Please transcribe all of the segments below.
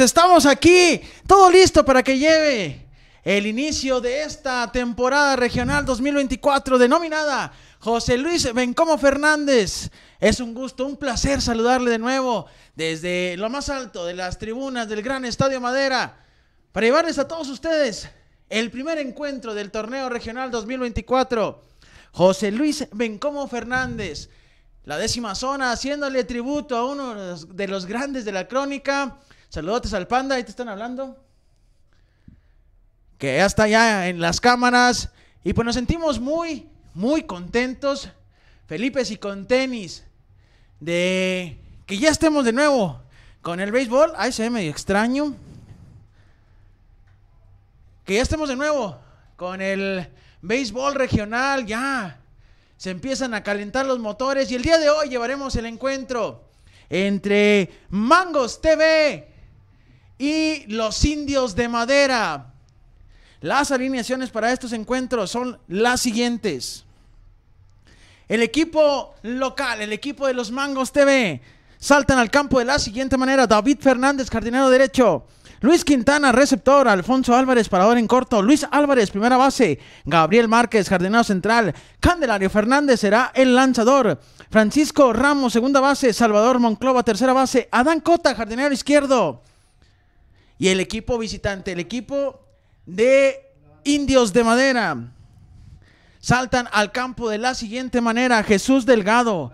estamos aquí, todo listo para que lleve el inicio de esta temporada regional 2024 denominada José Luis Bencomo Fernández. Es un gusto, un placer saludarle de nuevo desde lo más alto de las tribunas del Gran Estadio Madera para llevarles a todos ustedes el primer encuentro del torneo regional 2024. José Luis Bencomo Fernández, la décima zona, haciéndole tributo a uno de los grandes de la crónica saludos al panda, ahí te están hablando. Que ya está ya en las cámaras. Y pues nos sentimos muy, muy contentos, Felipe y con tenis, de que ya estemos de nuevo con el béisbol. Ay, se ve medio extraño. Que ya estemos de nuevo con el béisbol regional, ya. Se empiezan a calentar los motores y el día de hoy llevaremos el encuentro entre Mangos TV y los indios de madera. Las alineaciones para estos encuentros son las siguientes. El equipo local, el equipo de los Mangos TV, saltan al campo de la siguiente manera. David Fernández, jardinero derecho. Luis Quintana, receptor. Alfonso Álvarez, parador en corto. Luis Álvarez, primera base. Gabriel Márquez, jardinero central. Candelario Fernández será el lanzador. Francisco Ramos, segunda base. Salvador Monclova, tercera base. Adán Cota, jardinero izquierdo. Y el equipo visitante, el equipo de Indios de Madera, saltan al campo de la siguiente manera. Jesús Delgado,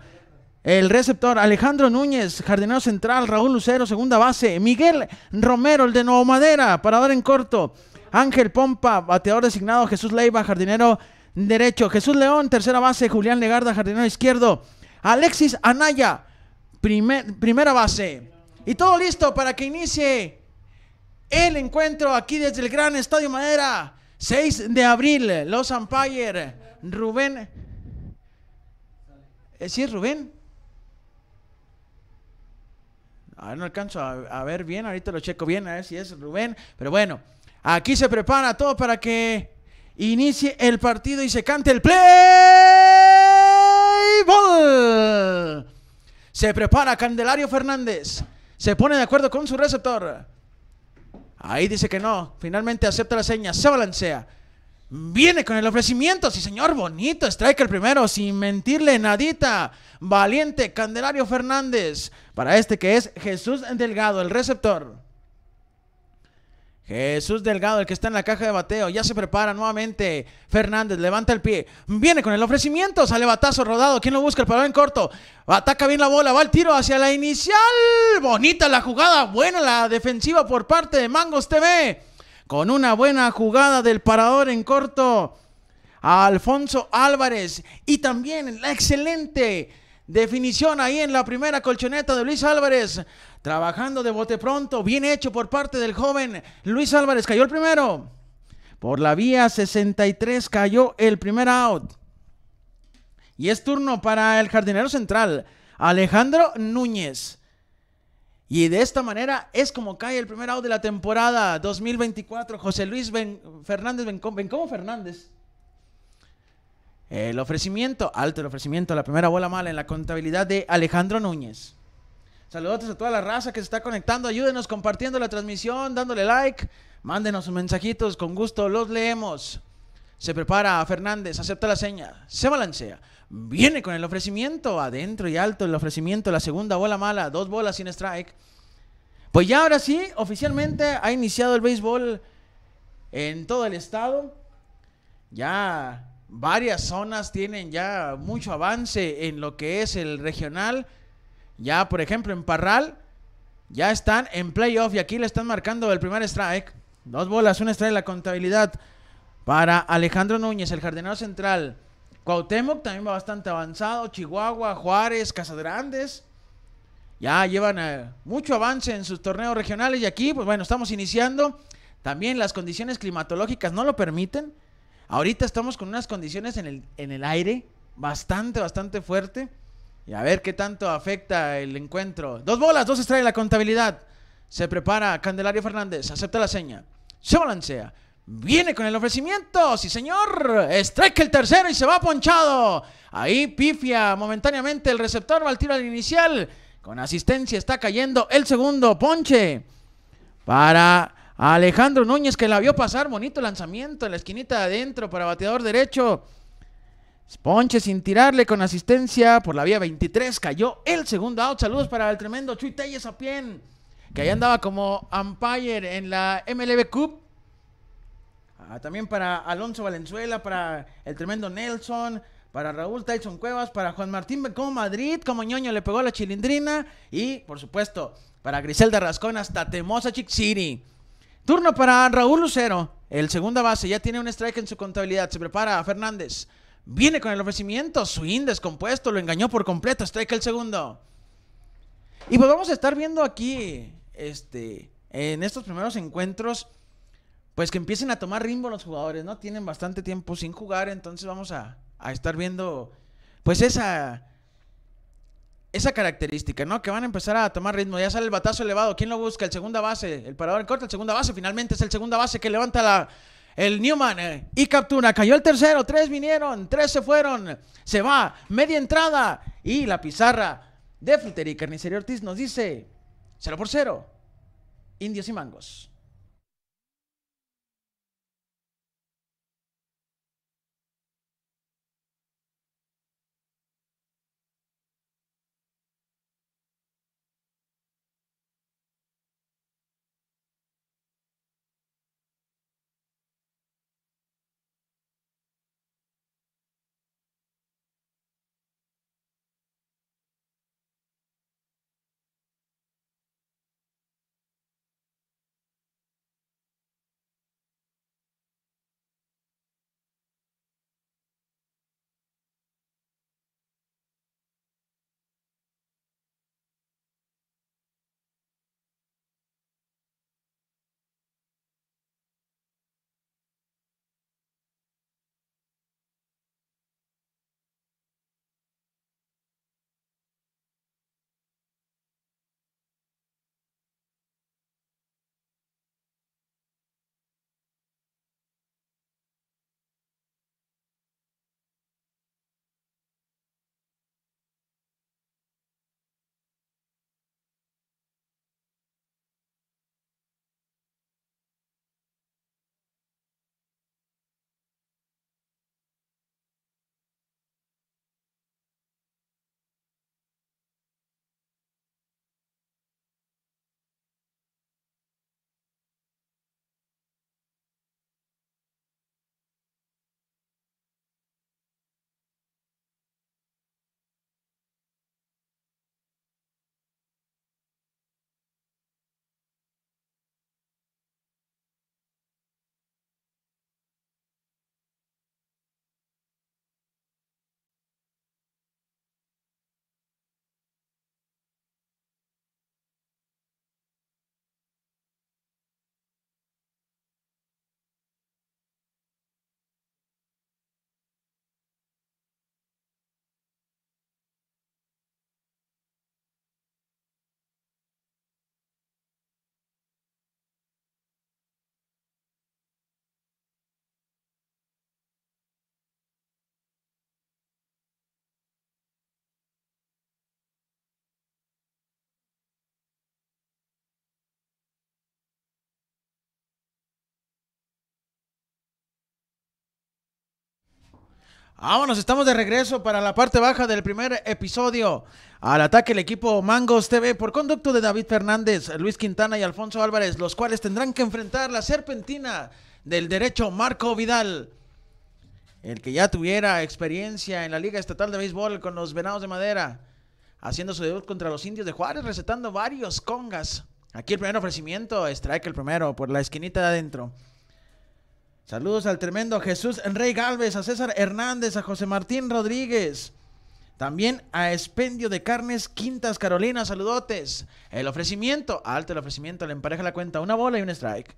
el receptor, Alejandro Núñez, jardinero central, Raúl Lucero, segunda base, Miguel Romero, el de Nuevo Madera, para dar en corto. Ángel Pompa, bateador designado, Jesús Leiva, jardinero derecho. Jesús León, tercera base, Julián Legarda, jardinero izquierdo. Alexis Anaya, primera base. Y todo listo para que inicie el encuentro aquí desde el Gran Estadio Madera. 6 de abril, los Empire, Rubén. Eh, ¿Sí es Rubén? A ah, ver, no alcanzo a, a, ver bien, ahorita lo checo bien, a ver si es Rubén. Pero bueno, aquí se prepara todo para que inicie el partido y se cante el play ball. Se prepara Candelario Fernández, se pone de acuerdo con su receptor. Ahí dice que no. Finalmente acepta la seña, se balancea. Viene con el ofrecimiento, sí señor, bonito, el primero, sin mentirle nadita. Valiente Candelario Fernández, para este que es Jesús Delgado, el receptor. Jesús Delgado, el que está en la caja de bateo, ya se prepara nuevamente. Fernández levanta el pie, viene con el ofrecimiento, sale batazo rodado. ¿Quién lo busca? El parador en corto. Ataca bien la bola, va el tiro hacia la inicial. Bonita la jugada, buena la defensiva por parte de Mangos TV. Con una buena jugada del parador en corto a Alfonso Álvarez y también la excelente definición ahí en la primera colchoneta de Luis Álvarez. Trabajando de bote pronto, bien hecho por parte del joven Luis Álvarez. Cayó el primero. Por la vía 63 cayó el primer out. Y es turno para el jardinero central, Alejandro Núñez. Y de esta manera es como cae el primer out de la temporada 2024. José Luis Fernández ¿ven cómo Fernández. El ofrecimiento, alto el ofrecimiento, la primera bola mala en la contabilidad de Alejandro Núñez. Saludos a toda la raza que se está conectando. Ayúdenos compartiendo la transmisión, dándole like. Mándenos sus mensajitos, con gusto los leemos. Se prepara Fernández, acepta la seña, se balancea. Viene con el ofrecimiento, adentro y alto el ofrecimiento, la segunda bola mala, dos bolas sin strike. Pues ya ahora sí, oficialmente ha iniciado el béisbol en todo el estado. Ya varias zonas tienen ya mucho avance en lo que es el regional. Ya, por ejemplo, en Parral, ya están en playoff y aquí le están marcando el primer strike. Dos bolas, un strike, la contabilidad para Alejandro Núñez, el jardinero central. Cuauhtémoc también va bastante avanzado. Chihuahua, Juárez, Casas Grandes. Ya llevan eh, mucho avance en sus torneos regionales y aquí, pues bueno, estamos iniciando. También las condiciones climatológicas no lo permiten. Ahorita estamos con unas condiciones en el, en el aire bastante, bastante fuerte. Y a ver qué tanto afecta el encuentro. Dos bolas, dos extrae la contabilidad. Se prepara Candelario Fernández, acepta la seña. Se balancea. Viene con el ofrecimiento, sí señor. Strike el tercero y se va ponchado. Ahí pifia momentáneamente el receptor, va al tiro al inicial. Con asistencia está cayendo el segundo ponche para Alejandro Núñez que la vio pasar. Bonito lanzamiento en la esquinita de adentro para bateador derecho. Sponche sin tirarle con asistencia por la vía 23. Cayó el segundo out. Saludos para el tremendo Chuy Telles que ahí andaba como umpire en la MLB Cup. Ah, también para Alonso Valenzuela, para el tremendo Nelson, para Raúl Tyson Cuevas, para Juan Martín Becón Madrid, como ñoño le pegó la chilindrina. Y, por supuesto, para Griselda Rascón hasta Temosa Chick City. Turno para Raúl Lucero. El segunda base ya tiene un strike en su contabilidad. Se prepara Fernández. Viene con el ofrecimiento, swing descompuesto, lo engañó por completo, strike el segundo. Y pues vamos a estar viendo aquí, este, en estos primeros encuentros, pues que empiecen a tomar ritmo los jugadores, ¿no? Tienen bastante tiempo sin jugar, entonces vamos a, estar viendo, pues esa, esa característica, ¿no? Que van a empezar a tomar ritmo. Ya sale el batazo elevado. ¿Quién lo busca? El segunda base. El parador en corta, el segunda base. Finalmente es el segunda base que levanta la el Newman eh, y captura. Cayó el tercero. Tres vinieron. Tres se fueron. Se va. Media entrada. Y la pizarra de Frutería Carnicería Ortiz nos dice cero por cero, Indios y mangos. Vámonos, estamos de regreso para la parte baja del primer episodio. Al ataque el equipo Mangos TV por conducto de David Fernández, Luis Quintana y Alfonso Álvarez, los cuales tendrán que enfrentar la serpentina del derecho Marco Vidal. El que ya tuviera experiencia en la Liga Estatal de Béisbol con los Venados de Madera, haciendo su debut contra los Indios de Juárez, recetando varios congas. Aquí el primer ofrecimiento, strike el primero por la esquinita de adentro. Saludos al tremendo Jesús Rey Galvez, a César Hernández, a José Martín Rodríguez. También a Espendio de Carnes Quintas Carolina, saludotes. El ofrecimiento, alto el ofrecimiento, le empareja la cuenta. Una bola y un strike.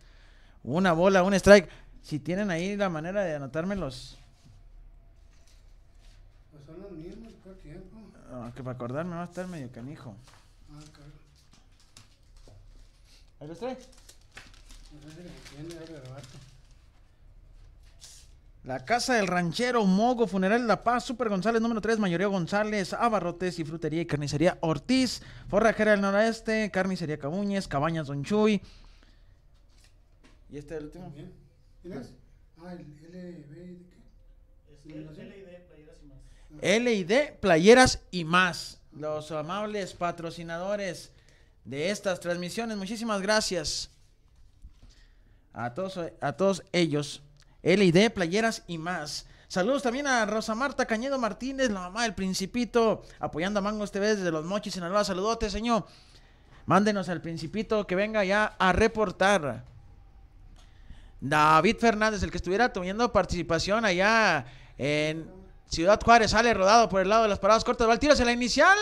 Una bola, un strike. Si tienen ahí la manera de anotármelos. Pues son los mismos tiempo. Ah, que para acordarme va a estar medio canijo. Ah, claro. los No sé si la Casa del Ranchero, Mogo, Funeral La Paz, Super González número 3, Mayoría González, Abarrotes y Frutería y Carnicería Ortiz, Forrajera del Noroeste, Carnicería Cabuñez, Cabañas Don Chuy. ¿Y este es el último? ¿Quién es? Ah, el LB, ¿qué? LID, ah. Playeras y más. Los amables patrocinadores de estas transmisiones, muchísimas gracias a todos, a todos ellos. LID, playeras y más. Saludos también a Rosa Marta Cañedo Martínez, la mamá del Principito, apoyando a mango TV desde Los Mochis, Sinaloa. Saludote, señor. Mándenos al Principito que venga ya a reportar. David Fernández, el que estuviera teniendo participación allá en Ciudad Juárez, sale rodado por el lado de las paradas cortas. Va el tiro hacia la inicial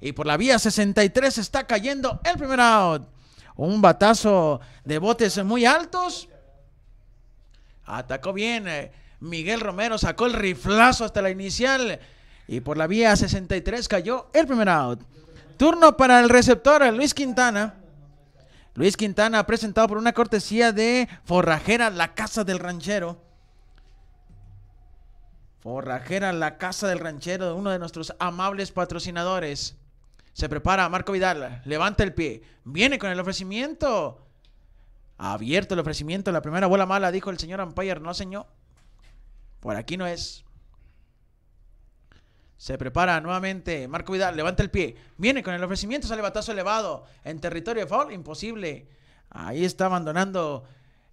y por la vía 63 está cayendo el primer out. Un batazo de botes muy altos atacó bien. Eh, Miguel Romero sacó el riflazo hasta la inicial y por la vía 63 cayó el primer out. Turno para el receptor Luis Quintana. Luis Quintana presentado por una cortesía de Forrajera La Casa del Ranchero. Forrajera La Casa del Ranchero, uno de nuestros amables patrocinadores. Se prepara Marco Vidal, levanta el pie, viene con el ofrecimiento. Abierto el ofrecimiento, la primera bola mala, dijo el señor umpire, no señor. Por aquí no es. Se prepara nuevamente Marco Vidal, levanta el pie, viene con el ofrecimiento, sale batazo elevado en territorio de foul, imposible. Ahí está abandonando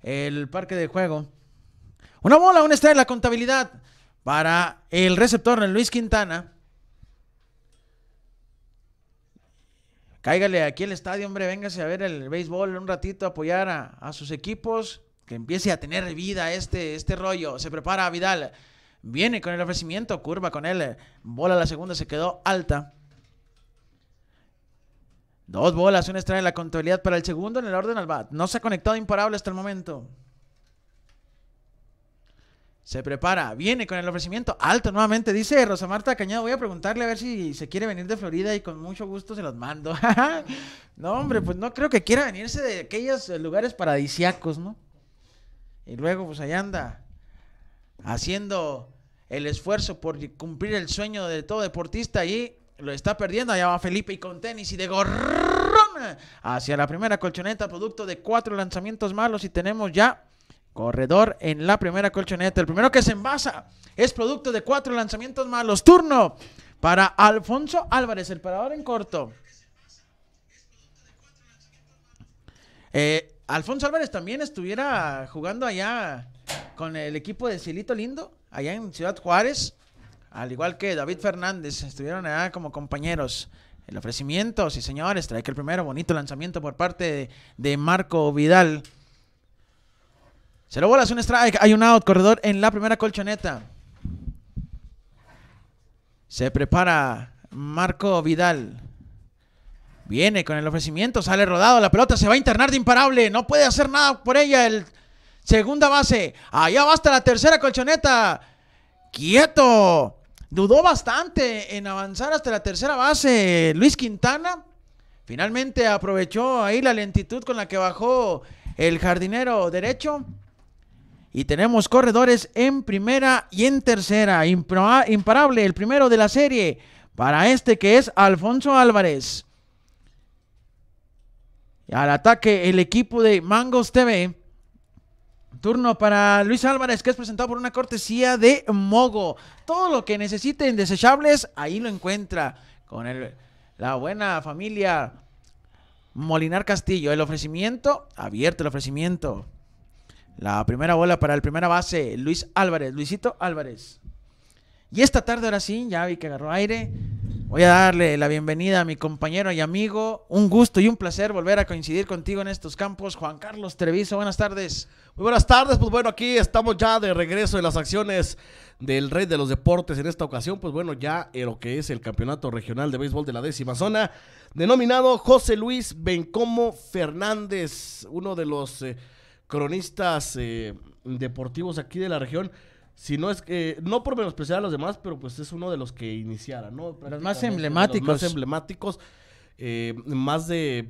el parque de juego. Una bola, una estrella, en la contabilidad para el receptor Luis Quintana. cáigale aquí al estadio, hombre, véngase a ver el béisbol un ratito, apoyar a, sus equipos, que empiece a tener vida este, este rollo. Se prepara Vidal, viene con el ofrecimiento, curva con él, bola la segunda, se quedó alta. Dos bolas, una en la contabilidad para el segundo en el orden al bat. No se ha conectado imparable hasta el momento se prepara, viene con el ofrecimiento alto nuevamente. Dice Rosa Marta Cañado, voy a preguntarle a ver si se quiere venir de Florida y con mucho gusto se los mando. no, hombre, pues no creo que quiera venirse de aquellos lugares paradisiacos, ¿no? Y luego, pues allá anda, haciendo el esfuerzo por cumplir el sueño de todo deportista y lo está perdiendo. Allá va Felipe y con tenis y de gorrón hacia la primera colchoneta, producto de cuatro lanzamientos malos y tenemos ya Corredor en la primera colchoneta. El primero que se envasa es producto de cuatro lanzamientos malos. Turno para Alfonso Álvarez, el parador en corto. Eh, Alfonso Álvarez también estuviera jugando allá con el equipo de Silito Lindo, allá en Ciudad Juárez, al igual que David Fernández, estuvieron allá como compañeros. El ofrecimiento, sí señores, trae que el primero, bonito lanzamiento por parte de Marco Vidal. Se lo hacer un strike. Hay un out. Corredor en la primera colchoneta. Se prepara Marco Vidal. Viene con el ofrecimiento. Sale rodado. La pelota se va a internar de imparable. No puede hacer nada por ella. El segunda base. Allá va hasta la tercera colchoneta. Quieto. Dudó bastante en avanzar hasta la tercera base. Luis Quintana. Finalmente aprovechó ahí la lentitud con la que bajó el jardinero derecho y tenemos corredores en primera y en tercera. Ah, imparable, el primero de la serie para este que es Alfonso Álvarez. Y al ataque el equipo de Mangos TV. Turno para Luis Álvarez, que es presentado por una cortesía de Mogo. Todo lo que necesiten desechables, ahí lo encuentra. Con el, la buena familia Molinar Castillo. El ofrecimiento, abierto el ofrecimiento. La primera bola para el primera base, Luis Álvarez, Luisito Álvarez. Y esta tarde ahora sí, ya vi que agarró aire. Voy a darle la bienvenida a mi compañero y amigo. Un gusto y un placer volver a coincidir contigo en estos campos. Juan Carlos Treviso, buenas tardes. Muy buenas tardes, pues bueno, aquí estamos ya de regreso de las acciones del Rey de los Deportes en esta ocasión, pues bueno, ya en lo que es el Campeonato Regional de Béisbol de la décima zona, denominado José Luis Bencomo Fernández, uno de los... Eh, cronistas eh, deportivos aquí de la región. Si no es que, no por menospreciar a los demás, pero pues es uno de los que iniciara, ¿no? Los más emblemáticos. más emblemáticos. Eh, más de,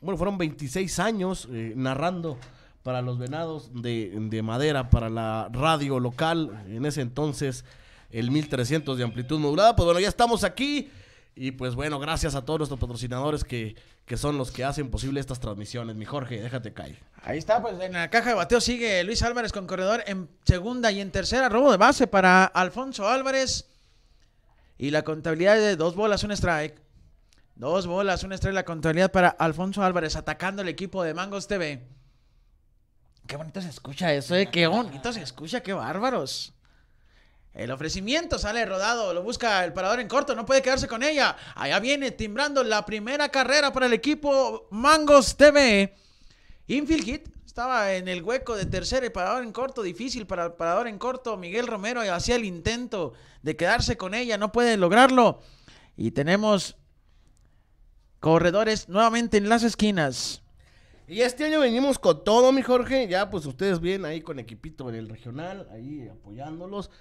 bueno, fueron 26 años eh, narrando para los venados de, de, madera, para la radio local, en ese entonces el 1300 de amplitud modulada. Pues bueno, ya estamos aquí y pues bueno, gracias a todos nuestros patrocinadores que, son los que hacen posible estas transmisiones. Mi Jorge, déjate caer. Ahí está, pues en la caja de bateo sigue Luis Álvarez con corredor en segunda y en tercera. Robo de base para Alfonso Álvarez. Y la contabilidad de dos bolas, un strike. Dos bolas, un strike. La contabilidad para Alfonso Álvarez atacando el equipo de Mangos TV. Qué bonito se escucha eso, ¿eh? Qué bonito se escucha, qué bárbaros. El ofrecimiento sale rodado, lo busca el parador en corto, no puede quedarse con ella. Allá viene timbrando la primera carrera para el equipo Mangos TV. Infield hit, estaba en el hueco de tercera y parador en corto, difícil para el parador en corto. Miguel Romero hacía el intento de quedarse con ella, no puede lograrlo. Y tenemos corredores nuevamente en las esquinas. Y este año venimos con todo, mi Jorge. Ya, pues ustedes vienen ahí con equipito en el regional, ahí apoyándolos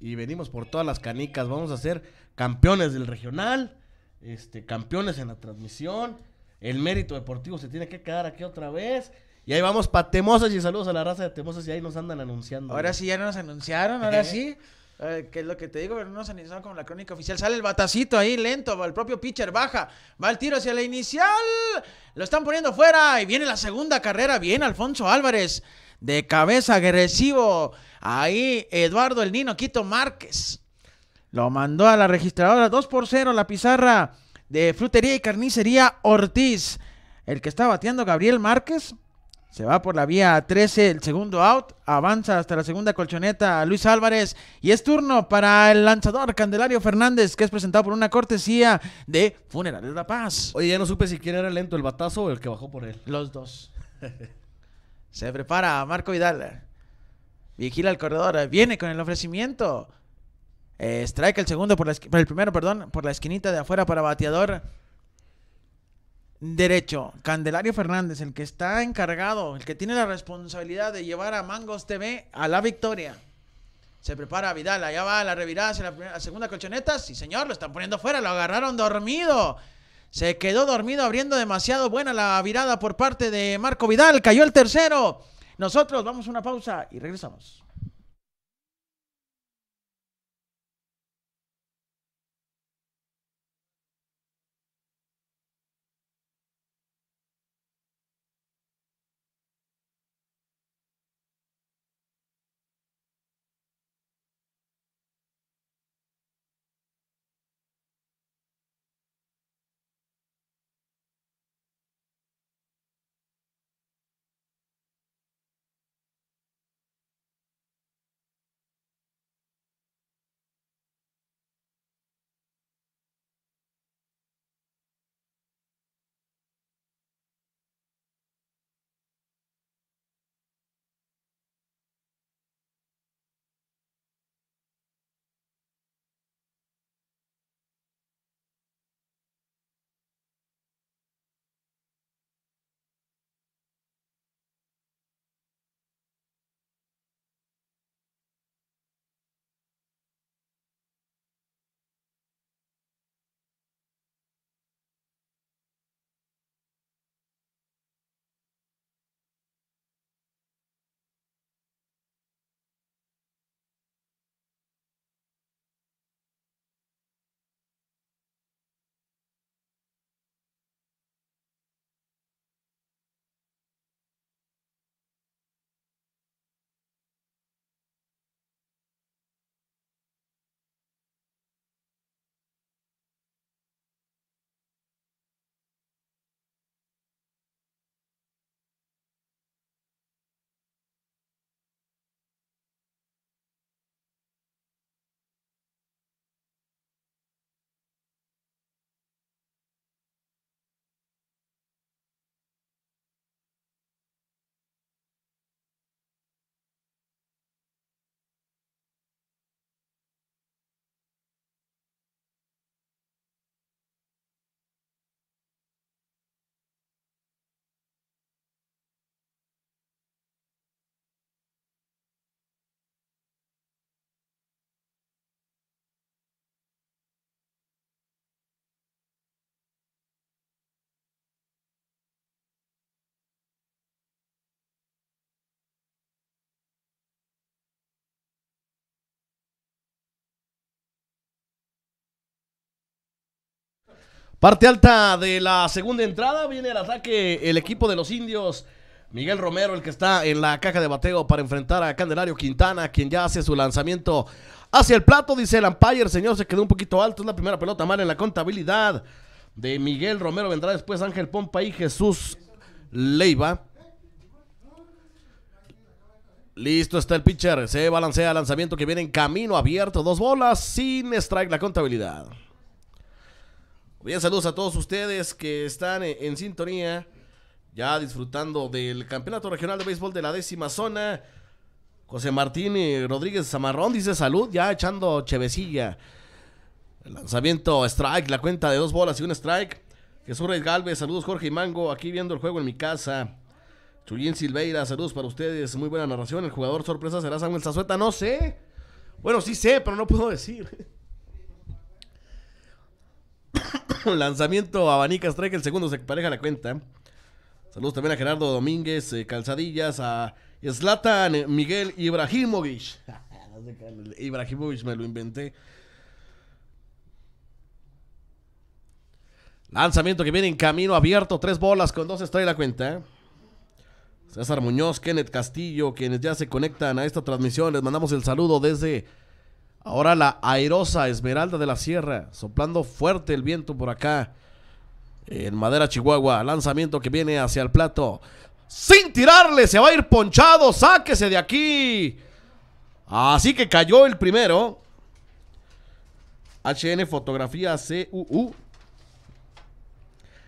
y venimos por todas las canicas. Vamos a ser campeones del regional, este, campeones en la transmisión. El mérito deportivo se tiene que quedar aquí otra vez. Y ahí vamos para Temosas y saludos a la raza de Temosas y ahí nos andan anunciando. Ahora sí, ya nos anunciaron, ahora sí. Eh, que es lo que te digo, pero no nos anunciaron como la crónica oficial. Sale el batacito ahí lento, el propio pitcher, baja, va el tiro hacia la inicial, lo están poniendo fuera y viene la segunda carrera. Bien, Alfonso Álvarez, de cabeza agresivo. Ahí Eduardo El Nino Quito Márquez lo mandó a la registradora 2 por 0 la pizarra de frutería y carnicería Ortiz. El que está bateando Gabriel Márquez se va por la vía 13, el segundo out, avanza hasta la segunda colchoneta Luis Álvarez y es turno para el lanzador Candelario Fernández que es presentado por una cortesía de Funerales La Paz. Oye, ya no supe si quién era lento el batazo o el que bajó por él. Los dos. se prepara Marco Vidal. Vigila el corredor. Eh, viene con el ofrecimiento. Eh, strike el segundo por, la el primero, perdón, por la esquinita de afuera para bateador derecho. Candelario Fernández, el que está encargado, el que tiene la responsabilidad de llevar a Mangos TV a la victoria. Se prepara Vidal, allá va la revirada hacia la, segunda colchoneta. Sí, señor, lo están poniendo fuera, lo agarraron dormido. Se quedó dormido abriendo demasiado buena la virada por parte de Marco Vidal. Cayó el tercero. Nosotros vamos a una pausa y regresamos. Parte alta de la segunda entrada viene el ataque el equipo de los indios. Miguel Romero, el que está en la caja de bateo para enfrentar a Candelario Quintana, quien ya hace su lanzamiento hacia el plato, dice el umpire, señor, se quedó un poquito alto, es la primera pelota mal en la contabilidad de Miguel Romero, vendrá después Ángel Pompa y Jesús Leiva. Listo está el pitcher, se balancea el lanzamiento que viene en camino abierto, dos bolas sin strike la contabilidad. Bien, pues saludos a todos ustedes que están en, sintonía, ya disfrutando del Campeonato Regional de Béisbol de la décima zona. José Martín eh, Rodríguez Zamarrón dice salud, ya echando chevecilla. lanzamiento strike, la cuenta de dos bolas y un strike. Jesús Reyes Galvez, saludos Jorge y Mango, aquí viendo el juego en mi casa. Chuyín Silveira, saludos para ustedes, muy buena narración. El jugador sorpresa será Samuel Zazueta, no sé. Bueno, sí sé, pero no puedo decir. Lanzamiento Abanica Strike, el segundo se pareja la cuenta. Saludos también a Gerardo Domínguez, eh, Calzadillas, a Zlatan eh, Miguel Ibrahimovic. Ibrahimovic me lo inventé. Lanzamiento que viene en camino abierto, tres bolas con dos trae la cuenta. Eh. César Muñoz, Kenneth Castillo, quienes ya se conectan a esta transmisión, les mandamos el saludo desde Ahora la airosa Esmeralda de la Sierra, soplando fuerte el viento por acá. En Madera Chihuahua, lanzamiento que viene hacia el plato. Sin tirarle, se va a ir ponchado, sáquese de aquí. Así que cayó el primero. HN Fotografía CUU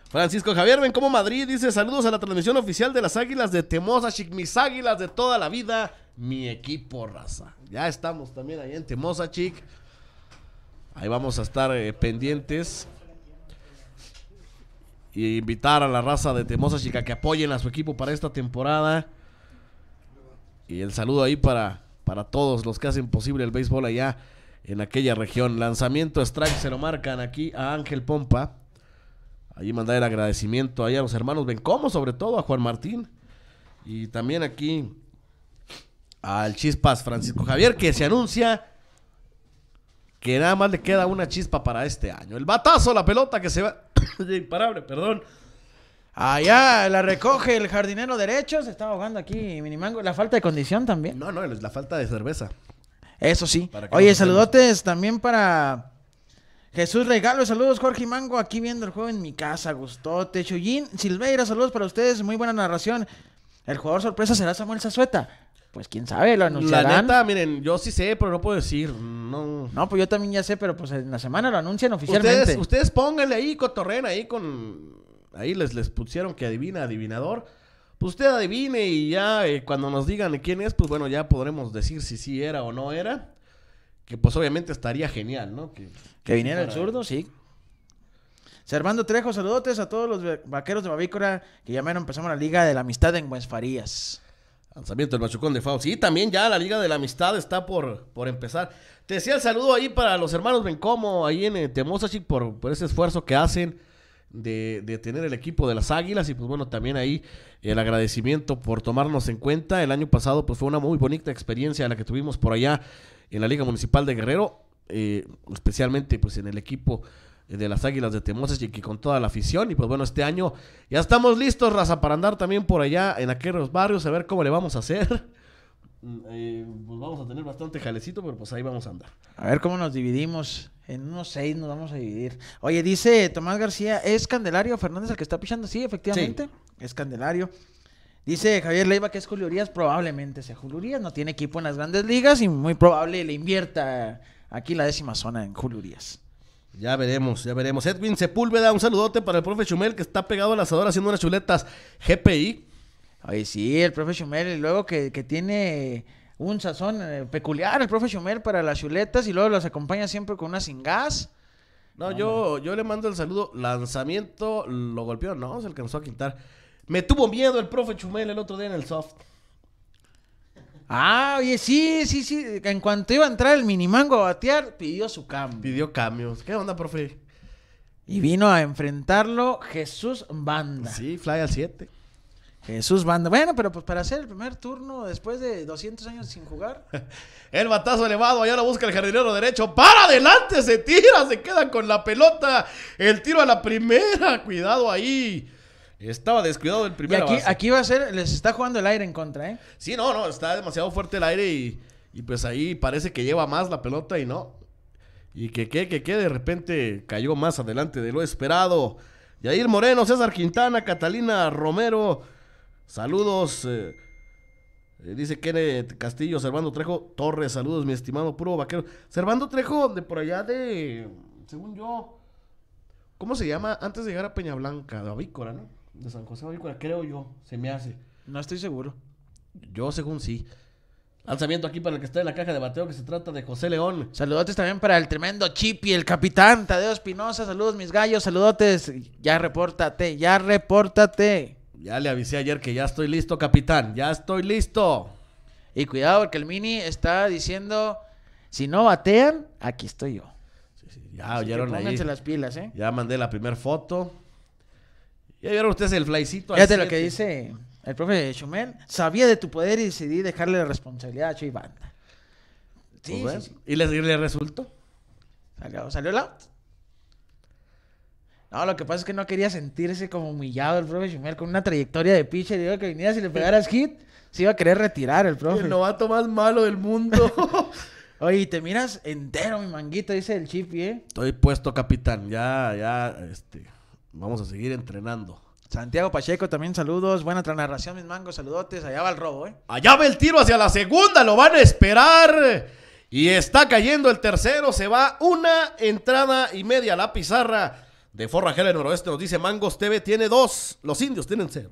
Francisco Javier, ven como Madrid, dice saludos a la transmisión oficial de las Águilas de Temosa, chic, mis Águilas de toda la vida, mi equipo raza. Ya estamos también ahí en Temosa, chic. Ahí vamos a estar eh, pendientes. Y invitar a la raza de Temosa, chica, que apoyen a su equipo para esta temporada. Y el saludo ahí para, para todos los que hacen posible el béisbol allá en aquella región. Lanzamiento strike, se lo marcan aquí a Ángel Pompa. Allí mandar el agradecimiento ahí a los hermanos Bencomo, sobre todo a Juan Martín. Y también aquí al Chispas Francisco Javier, que se anuncia que nada más le queda una chispa para este año. El batazo, la pelota que se va. imparable, perdón. Allá la recoge el jardinero derecho, se está ahogando aquí Minimango. La falta de condición también. No, no, la falta de cerveza. Eso sí. Oye, saludotes también para Jesús Regalo, saludos Jorge Mango, aquí viendo el juego en mi casa, gustote. Chuyín Silveira, saludos para ustedes, muy buena narración. El jugador sorpresa será Samuel Sazueta, Pues quién sabe, lo anunciarán. La neta, miren, yo sí sé, pero no puedo decir. No, no pues yo también ya sé, pero pues en la semana lo anuncian oficialmente. Ustedes, pónganle ahí, cotorren ahí con... Ahí les, les pusieron que adivina, adivinador. Pues usted adivine y ya eh, cuando nos digan quién es, pues bueno, ya podremos decir si sí era o no era. Que pues obviamente estaría genial, ¿no? Que... Que viniera el zurdo, sí. Servando Trejo, saludotes a todos los vaqueros de Bavícora que ya menos empezamos la Liga de la Amistad en Farías. Lanzamiento del Machucón de Faust. y también ya la Liga de la Amistad está por, por empezar. Te decía el saludo ahí para los hermanos Bencomo, ahí en Temosachi, por, por ese esfuerzo que hacen de, de, tener el equipo de las Águilas. Y pues bueno, también ahí el agradecimiento por tomarnos en cuenta. El año pasado pues fue una muy bonita experiencia la que tuvimos por allá en la Liga Municipal de Guerrero eh, especialmente pues en el equipo de las Águilas de Temoces y que con toda la afición. Y pues bueno, este año ya estamos listos, Raza, para andar también por allá en aquellos barrios, a ver cómo le vamos a hacer. Mm, eh, pues vamos a tener bastante jalecito, pero pues ahí vamos a andar. A ver cómo nos dividimos. En unos seis nos vamos a dividir. Oye, dice Tomás García, ¿es Candelario Fernández el que está pichando? Sí, efectivamente. Es Candelario. Dice Javier Leiva que es Julio probablemente sea Julio no tiene equipo en las grandes ligas y muy probable le invierta aquí la décima zona en Julio Díaz. Ya veremos, ya veremos. Edwin Sepúlveda, un saludote para el profe Chumel que está pegado al asador haciendo unas chuletas GPI. Ay, sí, el profe Chumel, y luego que, tiene un sazón eh, peculiar el profe Chumel para las chuletas y luego las acompaña siempre con una sin gas. No, yo, yo le mando el saludo. Lanzamiento lo golpeó, no, se alcanzó a quitar. Me tuvo miedo el profe Chumel el otro día en el soft. Ah, oye, sí, sí, sí. En cuanto iba a entrar el minimango a batear, pidió su cambio. Pidió cambios. ¿Qué onda, profe? Y vino a enfrentarlo Jesús Banda. Sí, fly al 7. Jesús Banda. Bueno, pero pues para hacer el primer turno después de 200 años sin jugar. el batazo elevado, allá lo busca el jardinero derecho. ¡Para adelante! Se tira, se queda con la pelota. El tiro a la primera. Cuidado ahí. Estaba descuidado el primer aquí, Aquí va a ser, les está jugando el aire en contra, ¿eh? Sí, no, no, está demasiado fuerte el aire y, pues ahí parece que lleva más la pelota y no. Y que, que, que, que de repente cayó más adelante de lo esperado. Yair Moreno, César Quintana, Catalina Romero. Saludos. Eh, eh, dice Kenneth Castillo, Servando Trejo. Torres, saludos, mi estimado puro vaquero. Servando Trejo, de por allá de. Según yo. ¿Cómo se llama? Antes de llegar a Peña Blanca, de Avícora, ¿no? de San José creo yo, se me hace. No estoy seguro. Yo según sí. Alzamiento aquí para el que está en la caja de bateo, que se trata de José León. Saludotes también para el tremendo Chipi, el capitán Tadeo Espinosa. Saludos, mis gallos. Saludotes. Ya repórtate, ya repórtate. Ya le avisé ayer que ya estoy listo, capitán. Ya estoy listo. Y cuidado, porque el mini está diciendo: si no batean, aquí estoy yo. ya oyeron las pilas, ¿eh? Ya mandé la primera foto. Ya vieron ustedes el flycito. Fíjate lo que dice el profe Chumel. Sabía de tu poder y decidí dejarle la responsabilidad a Chuy pues Sí, ¿Y, le, le, resultó? Salió, el out. No, lo que pasa es que no quería sentirse como humillado el profe Chumel con una trayectoria de pitcher. Digo que vinieras si le pegaras hit, se iba a querer retirar el profe. El novato más malo del mundo. Oye, te miras entero, mi manguito, dice el chip, ¿eh? Estoy puesto, capitán. Ya, ya, este vamos a seguir entrenando. Santiago Pacheco, también saludos. Buena narración, mis mangos. Saludotes. Allá va el robo, ¿eh? Allá va el tiro hacia la segunda. Lo van a esperar. Y está cayendo el tercero. Se va una entrada y media a la pizarra de Forrajera del Noroeste. Nos dice Mangos TV tiene dos. Los indios tienen cero.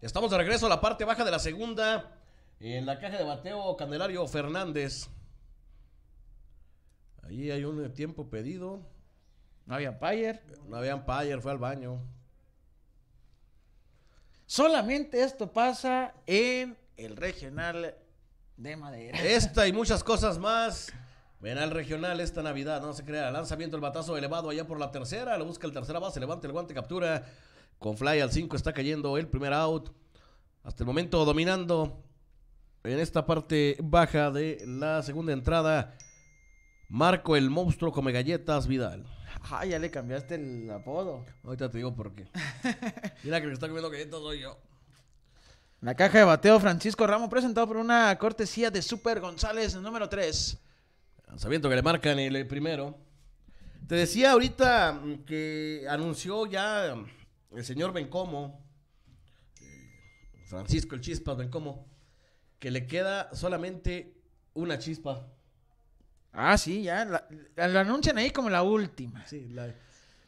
Estamos de regreso a la parte baja de la segunda. En la caja de bateo, Candelario Fernández. Ahí hay un eh, tiempo pedido. No había Payer. No había Payer, fue al baño. Solamente esto pasa en el regional de madera. Esta y muchas cosas más. Ven al regional esta Navidad, no se crea. Lanzamiento, el batazo elevado allá por la tercera. Lo busca el tercera base, levanta el guante, captura. Con fly al 5 está cayendo el primer out. Hasta el momento dominando en esta parte baja de la segunda entrada. Marco el monstruo come galletas Vidal. Ah, ya le cambiaste el apodo. Ahorita te digo por qué. Mira que me está comiendo galletas soy yo. La caja de bateo Francisco Ramos presentado por una cortesía de Super González número 3. Sabiendo que le marcan el primero. Te decía ahorita que anunció ya el señor Bencomo, eh, Francisco el Chispa Bencomo, que le queda solamente una chispa. Ah, sí, ya. La, anuncian ahí como la última. Sí, la,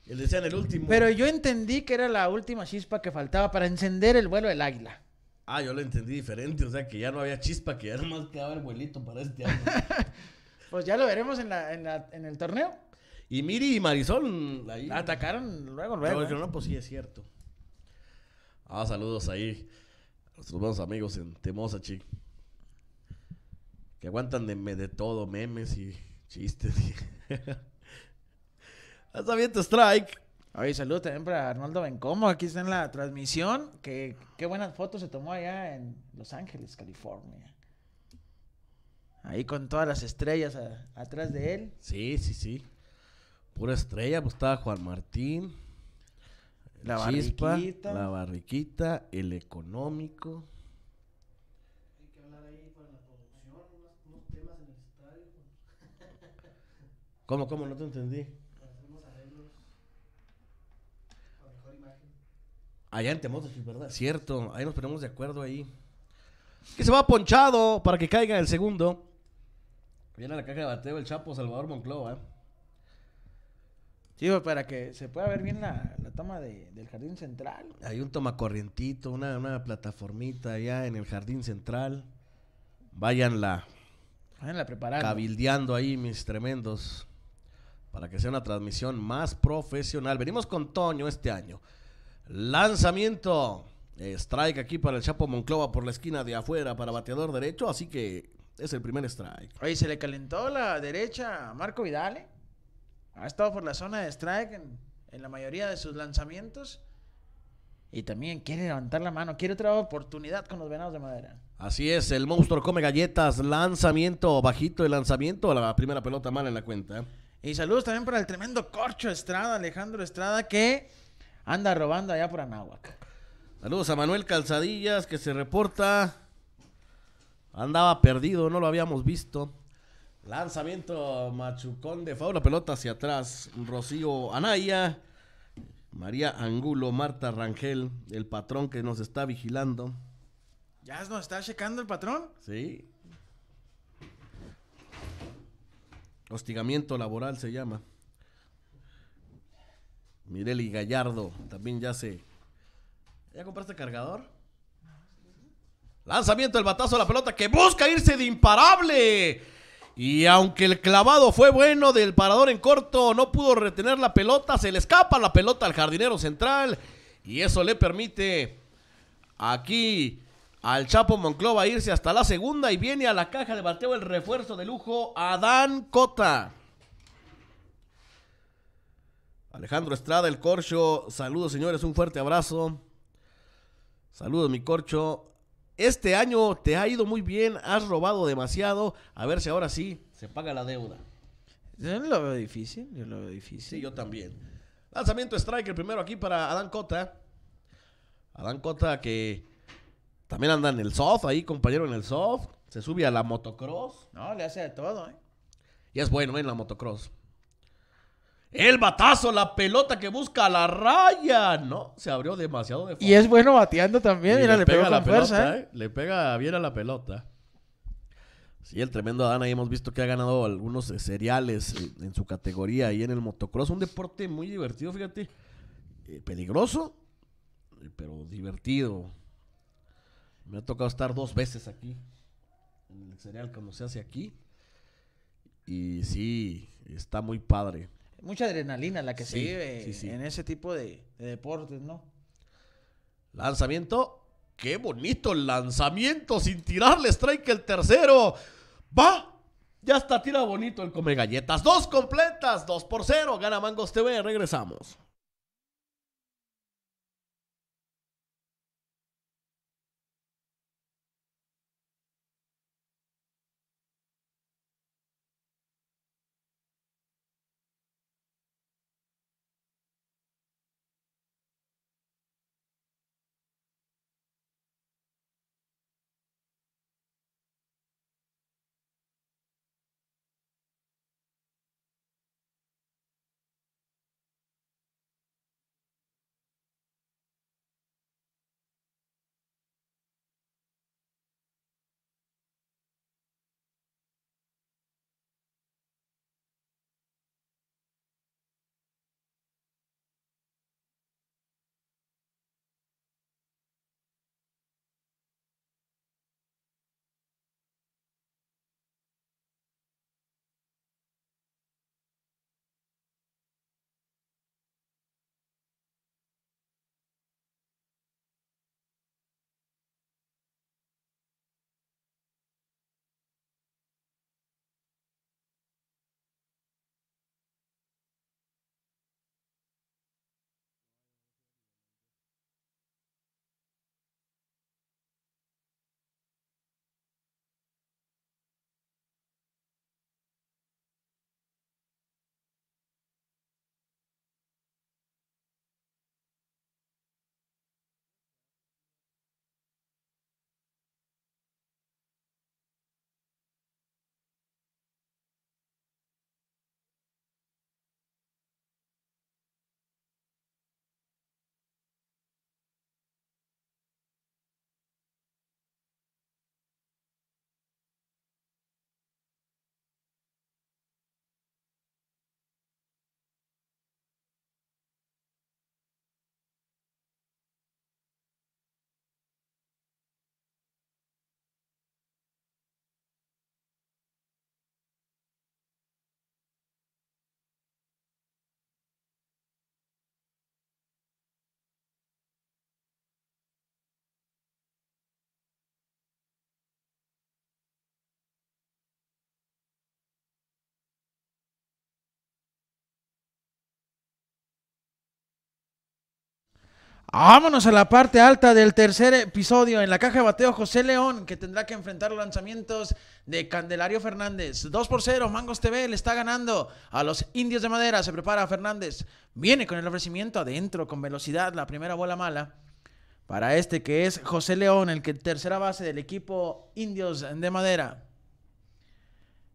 le decían el último. Pero yo entendí que era la última chispa que faltaba para encender el vuelo del águila. Ah, yo lo entendí diferente, o sea que ya no había chispa, que ya más quedaba el vuelito para este año. pues ya lo veremos en, la, en, en el torneo. Y Miri y Marisol atacaron luego, luego. Yo, ¿eh? no, pues sí, es cierto. Ah, saludos ahí a nuestros buenos amigos en Temosa, Que aguantan de, todo, memes y chistes. Hasta bien, strike. Oye, saludos también para Arnoldo Bencomo. Aquí está en la transmisión. Que, qué buenas fotos se tomó allá en Los Ángeles, California. Ahí con todas las estrellas atrás de él. Sí, sí, sí pura estrella, pues estaba Juan Martín, la barriquita. la barriquita, el económico. Hay que ¿Cómo, cómo? No te entendí. Allá en ¿verdad? Cierto, ahí nos ponemos de acuerdo ahí. Que se va ponchado para que caiga el segundo. Viene a la caja de bateo el Chapo Salvador Monclova, ¿eh? Sí, pues, para que se pueda ver bien la, toma del jardín central. Hay un tomacorrientito, una, una plataformita allá en el jardín central. Váyanla. la preparando. Cabildeando ahí, mis tremendos. Para que sea una transmisión más profesional. Venimos con Toño este año. Lanzamiento. Strike aquí para el Chapo Monclova por la esquina de afuera para bateador derecho. Así que es el primer strike. Oye, se le calentó la derecha a Marco Vidal. ¿eh? ha estado por la zona de strike en, la mayoría de sus lanzamientos y también quiere levantar la mano, quiere otra oportunidad con los venados de madera. Así es, el monstruo come galletas, lanzamiento bajito, de lanzamiento, la primera pelota mala en la cuenta. Y saludos también para el tremendo Corcho Estrada, Alejandro Estrada, que anda robando allá por Anáhuac. Saludos a Manuel Calzadillas, que se reporta. Andaba perdido, no lo habíamos visto. Lanzamiento Machucón de la pelota hacia atrás. Rocío Anaya, María Angulo, Marta Rangel, el patrón que nos está vigilando. ¿Ya nos está checando el patrón? Sí. Hostigamiento laboral se llama. Mireli Gallardo también ya se. ¿Ya compraste cargador? Lanzamiento del batazo a la pelota que busca irse de imparable. Y aunque el clavado fue bueno del parador en corto, no pudo retener la pelota, se le escapa la pelota al jardinero central y eso le permite aquí al Chapo Monclova irse hasta la segunda y viene a la caja de bateo el refuerzo de lujo Adán Cota. Alejandro Estrada, el Corcho, saludos señores, un fuerte abrazo. Saludos mi Corcho, este año te ha ido muy bien, has robado demasiado. A ver si ahora sí se paga la deuda. Yo lo veo difícil, yo lo veo difícil. yo también. Lanzamiento striker primero aquí para Adán Cota. Adán Cota que también anda en el soft, ahí compañero en el soft. Se sube a la motocross. No, le hace de todo, ¿eh? Y es bueno ¿eh? en la motocross. El batazo, la pelota que busca la raya. No, se abrió demasiado de Y es bueno bateando también. Mira, le, pega, la eh. Le pega bien a la pelota. Sí, el tremendo Adán. Ahí hemos visto que ha ganado algunos eh, cereales eh, en su categoría y en el motocross. Un deporte muy divertido, fíjate. peligroso, pero divertido. Me ha tocado estar dos veces aquí. En el serial Cuando se hace aquí. Y sí, está muy padre mucha adrenalina la que se vive en ese tipo de, deportes, ¿no? Lanzamiento. Qué bonito el lanzamiento sin tirarle strike el tercero. Va. Ya está, tira bonito el come galletas. Dos completas, dos por cero. Gana Mangos TV. Regresamos. Vámonos a la parte alta del tercer episodio en la caja de bateo José León, que tendrá que enfrentar los lanzamientos de Candelario Fernández. 2 por 0, Mangos TV le está ganando a los indios de madera. Se prepara Fernández. Viene con el ofrecimiento adentro, con velocidad, la primera bola mala. Para este que es José León, el que tercera base del equipo indios de madera.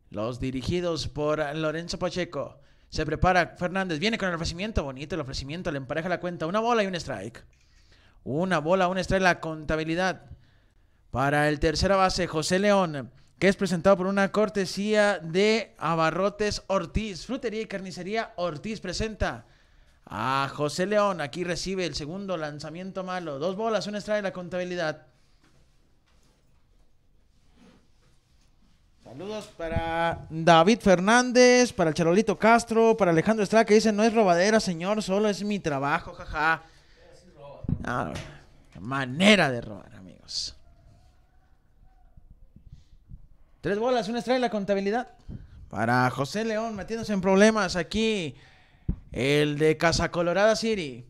Los dirigidos por Lorenzo Pacheco. Se prepara Fernández, viene con el ofrecimiento, bonito el ofrecimiento, le empareja la cuenta, una bola y un strike. Una bola, un strike, la contabilidad. Para el tercera base, José León, que es presentado por una cortesía de Abarrotes Ortiz. Frutería y carnicería Ortiz presenta a José León. Aquí recibe el segundo lanzamiento malo. Dos bolas, un strike, la contabilidad. Saludos para David Fernández, para el Charolito Castro, para Alejandro Estrada que dice, no es robadera, señor, solo es mi trabajo, jaja. Ah, manera de robar, amigos. Tres bolas, una estrella la contabilidad. Para José León, metiéndose en problemas aquí. El de Casa Colorada City.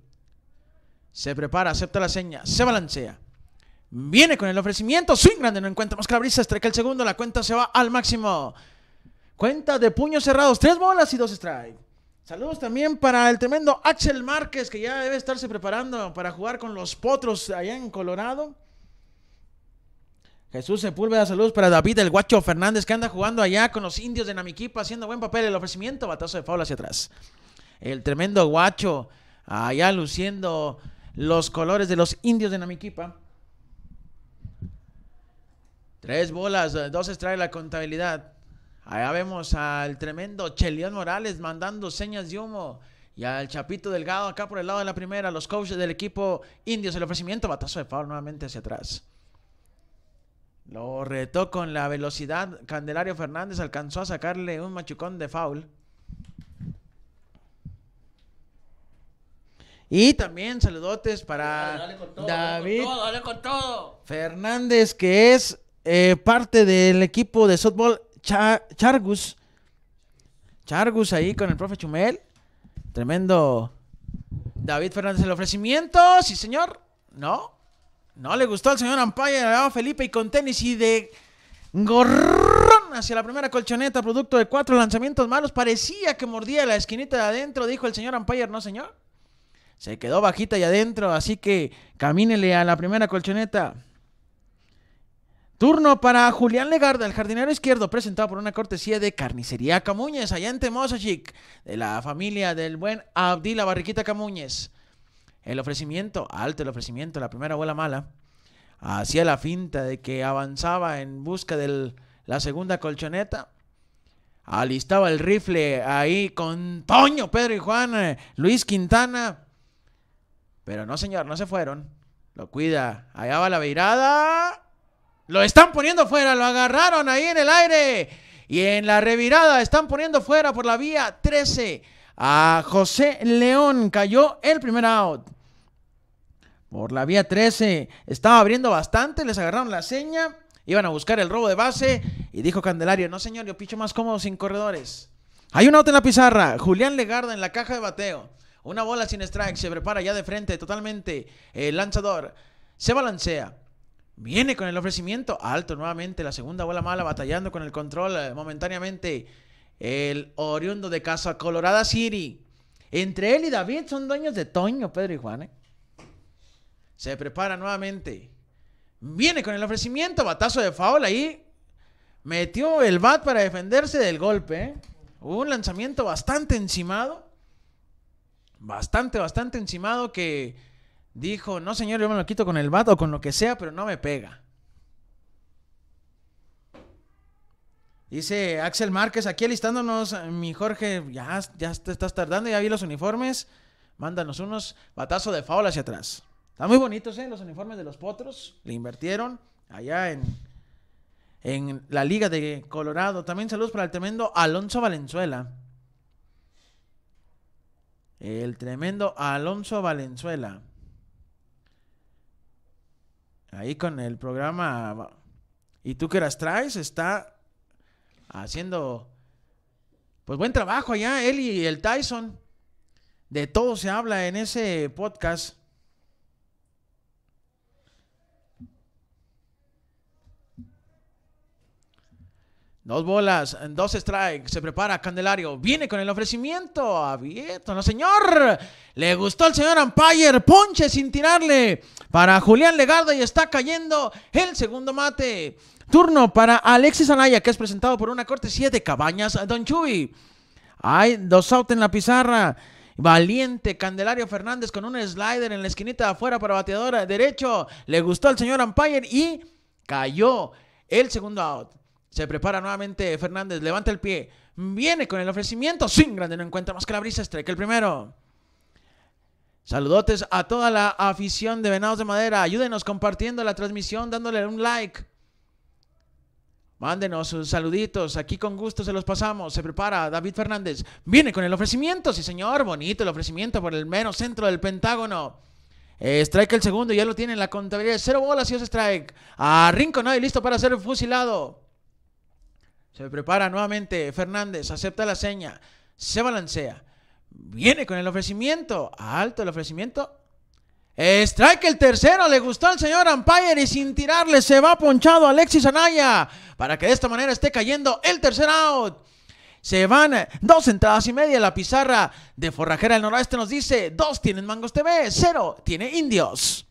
Se prepara, acepta la seña, se balancea. Viene con el ofrecimiento. Swing grande. No encuentra más Strike el segundo. La cuenta se va al máximo. Cuenta de puños cerrados. Tres bolas y dos strike. Saludos también para el tremendo Axel Márquez, que ya debe estarse preparando para jugar con los potros allá en Colorado. Jesús Sepúlveda, saludos para David el Guacho Fernández, que anda jugando allá con los indios de Namiquipa, haciendo buen papel. El ofrecimiento, batazo de Faula hacia atrás. El tremendo Guacho, allá luciendo los colores de los indios de Namiquipa. Tres bolas, eh, dos extrae la contabilidad. Allá vemos al tremendo Chelión Morales mandando señas de humo. Y al Chapito Delgado acá por el lado de la primera. Los coaches del equipo indios. El ofrecimiento, batazo de foul nuevamente hacia atrás. Lo retó con la velocidad. Candelario Fernández alcanzó a sacarle un machucón de foul. Y también saludotes para todo, David Fernández, que es eh, parte del equipo de softball Chargus. Chargus ahí con el profe Chumel. Tremendo. David Fernández el ofrecimiento. Sí, señor. No. No le gustó al señor Ampaya. Felipe y con tenis y de gorrón hacia la primera colchoneta. Producto de cuatro lanzamientos malos. Parecía que mordía la esquinita de adentro, dijo el señor Ampaya. No, señor. Se quedó bajita y adentro. Así que camínele a la primera colchoneta. Turno para Julián Legarda, el jardinero izquierdo, presentado por una cortesía de Carnicería Camuñez, allá en de la familia del buen Abdi, la barriquita Camuñez. El ofrecimiento, alto el ofrecimiento, la primera bola mala, hacía la finta de que avanzaba en busca de la segunda colchoneta. Alistaba el rifle ahí con Toño, Pedro y Juan, eh, Luis Quintana. Pero no, señor, no se fueron. Lo cuida. Allá va la virada. Lo están poniendo fuera, lo agarraron ahí en el aire. Y en la revirada están poniendo fuera por la vía 13 a José León. Cayó el primer out. Por la vía 13 estaba abriendo bastante, les agarraron la seña. Iban a buscar el robo de base. Y dijo Candelario, no señor, yo picho más cómodo sin corredores. Hay un out en la pizarra. Julián Legarda en la caja de bateo. Una bola sin strike. Se prepara ya de frente totalmente. El lanzador se balancea. Viene con el ofrecimiento alto nuevamente. La segunda bola mala batallando con el control eh, momentáneamente. El oriundo de casa Colorada City. Entre él y David son dueños de Toño, Pedro y Juan. ¿eh? Se prepara nuevamente. Viene con el ofrecimiento. Batazo de foul ahí. Metió el bat para defenderse del golpe. ¿eh? Un lanzamiento bastante encimado. Bastante, bastante encimado que dijo, no señor, yo me lo quito con el vato o con lo que sea, pero no me pega. Dice Axel Márquez, aquí alistándonos, eh, mi Jorge, ya, te estás tardando, ya vi los uniformes, mándanos unos, batazo de faula hacia atrás. Están muy bonitos, ¿eh? Los uniformes de los potros, le invirtieron allá en, en la Liga de Colorado. También saludos para el tremendo Alonso Valenzuela. El tremendo Alonso Valenzuela ahí con el programa Y tú que las traes, está haciendo pues buen trabajo allá él y el Tyson. De todo se habla en ese podcast. Dos bolas, dos strikes, se prepara Candelario, viene con el ofrecimiento, abierto, no señor, le gustó al señor Ampire, ponche sin tirarle para Julián Legardo y está cayendo el segundo mate. Turno para Alexis Anaya, que es presentado por una corte de Cabañas Don Chubi. Hay dos outs en la pizarra. Valiente Candelario Fernández con un slider en la esquinita de afuera para bateadora derecho. Le gustó al señor Ampire y cayó el segundo out. Se prepara nuevamente Fernández, levanta el pie, viene con el ofrecimiento, sin grande no encuentra más que la brisa, strike el primero. Saludotes a toda la afición de Venados de Madera, ayúdenos compartiendo la transmisión, dándole un like. Mándenos sus saluditos, aquí con gusto se los pasamos. Se prepara David Fernández, viene con el ofrecimiento, sí señor, bonito el ofrecimiento por el mero centro del Pentágono. Eh, strike el segundo, ya lo tiene la contabilidad, cero bolas y dos strike. A Rincón, y listo para ser fusilado. Se prepara nuevamente Fernández, acepta la seña, se balancea. Viene con el ofrecimiento. Alto el ofrecimiento. Strike el tercero, le gustó al señor Ampire y sin tirarle se va ponchado Alexis Anaya para que de esta manera esté cayendo el tercer out. Se van dos entradas y media. La pizarra de Forrajera del Noroeste nos dice: dos tienen Mangos TV, cero tiene Indios.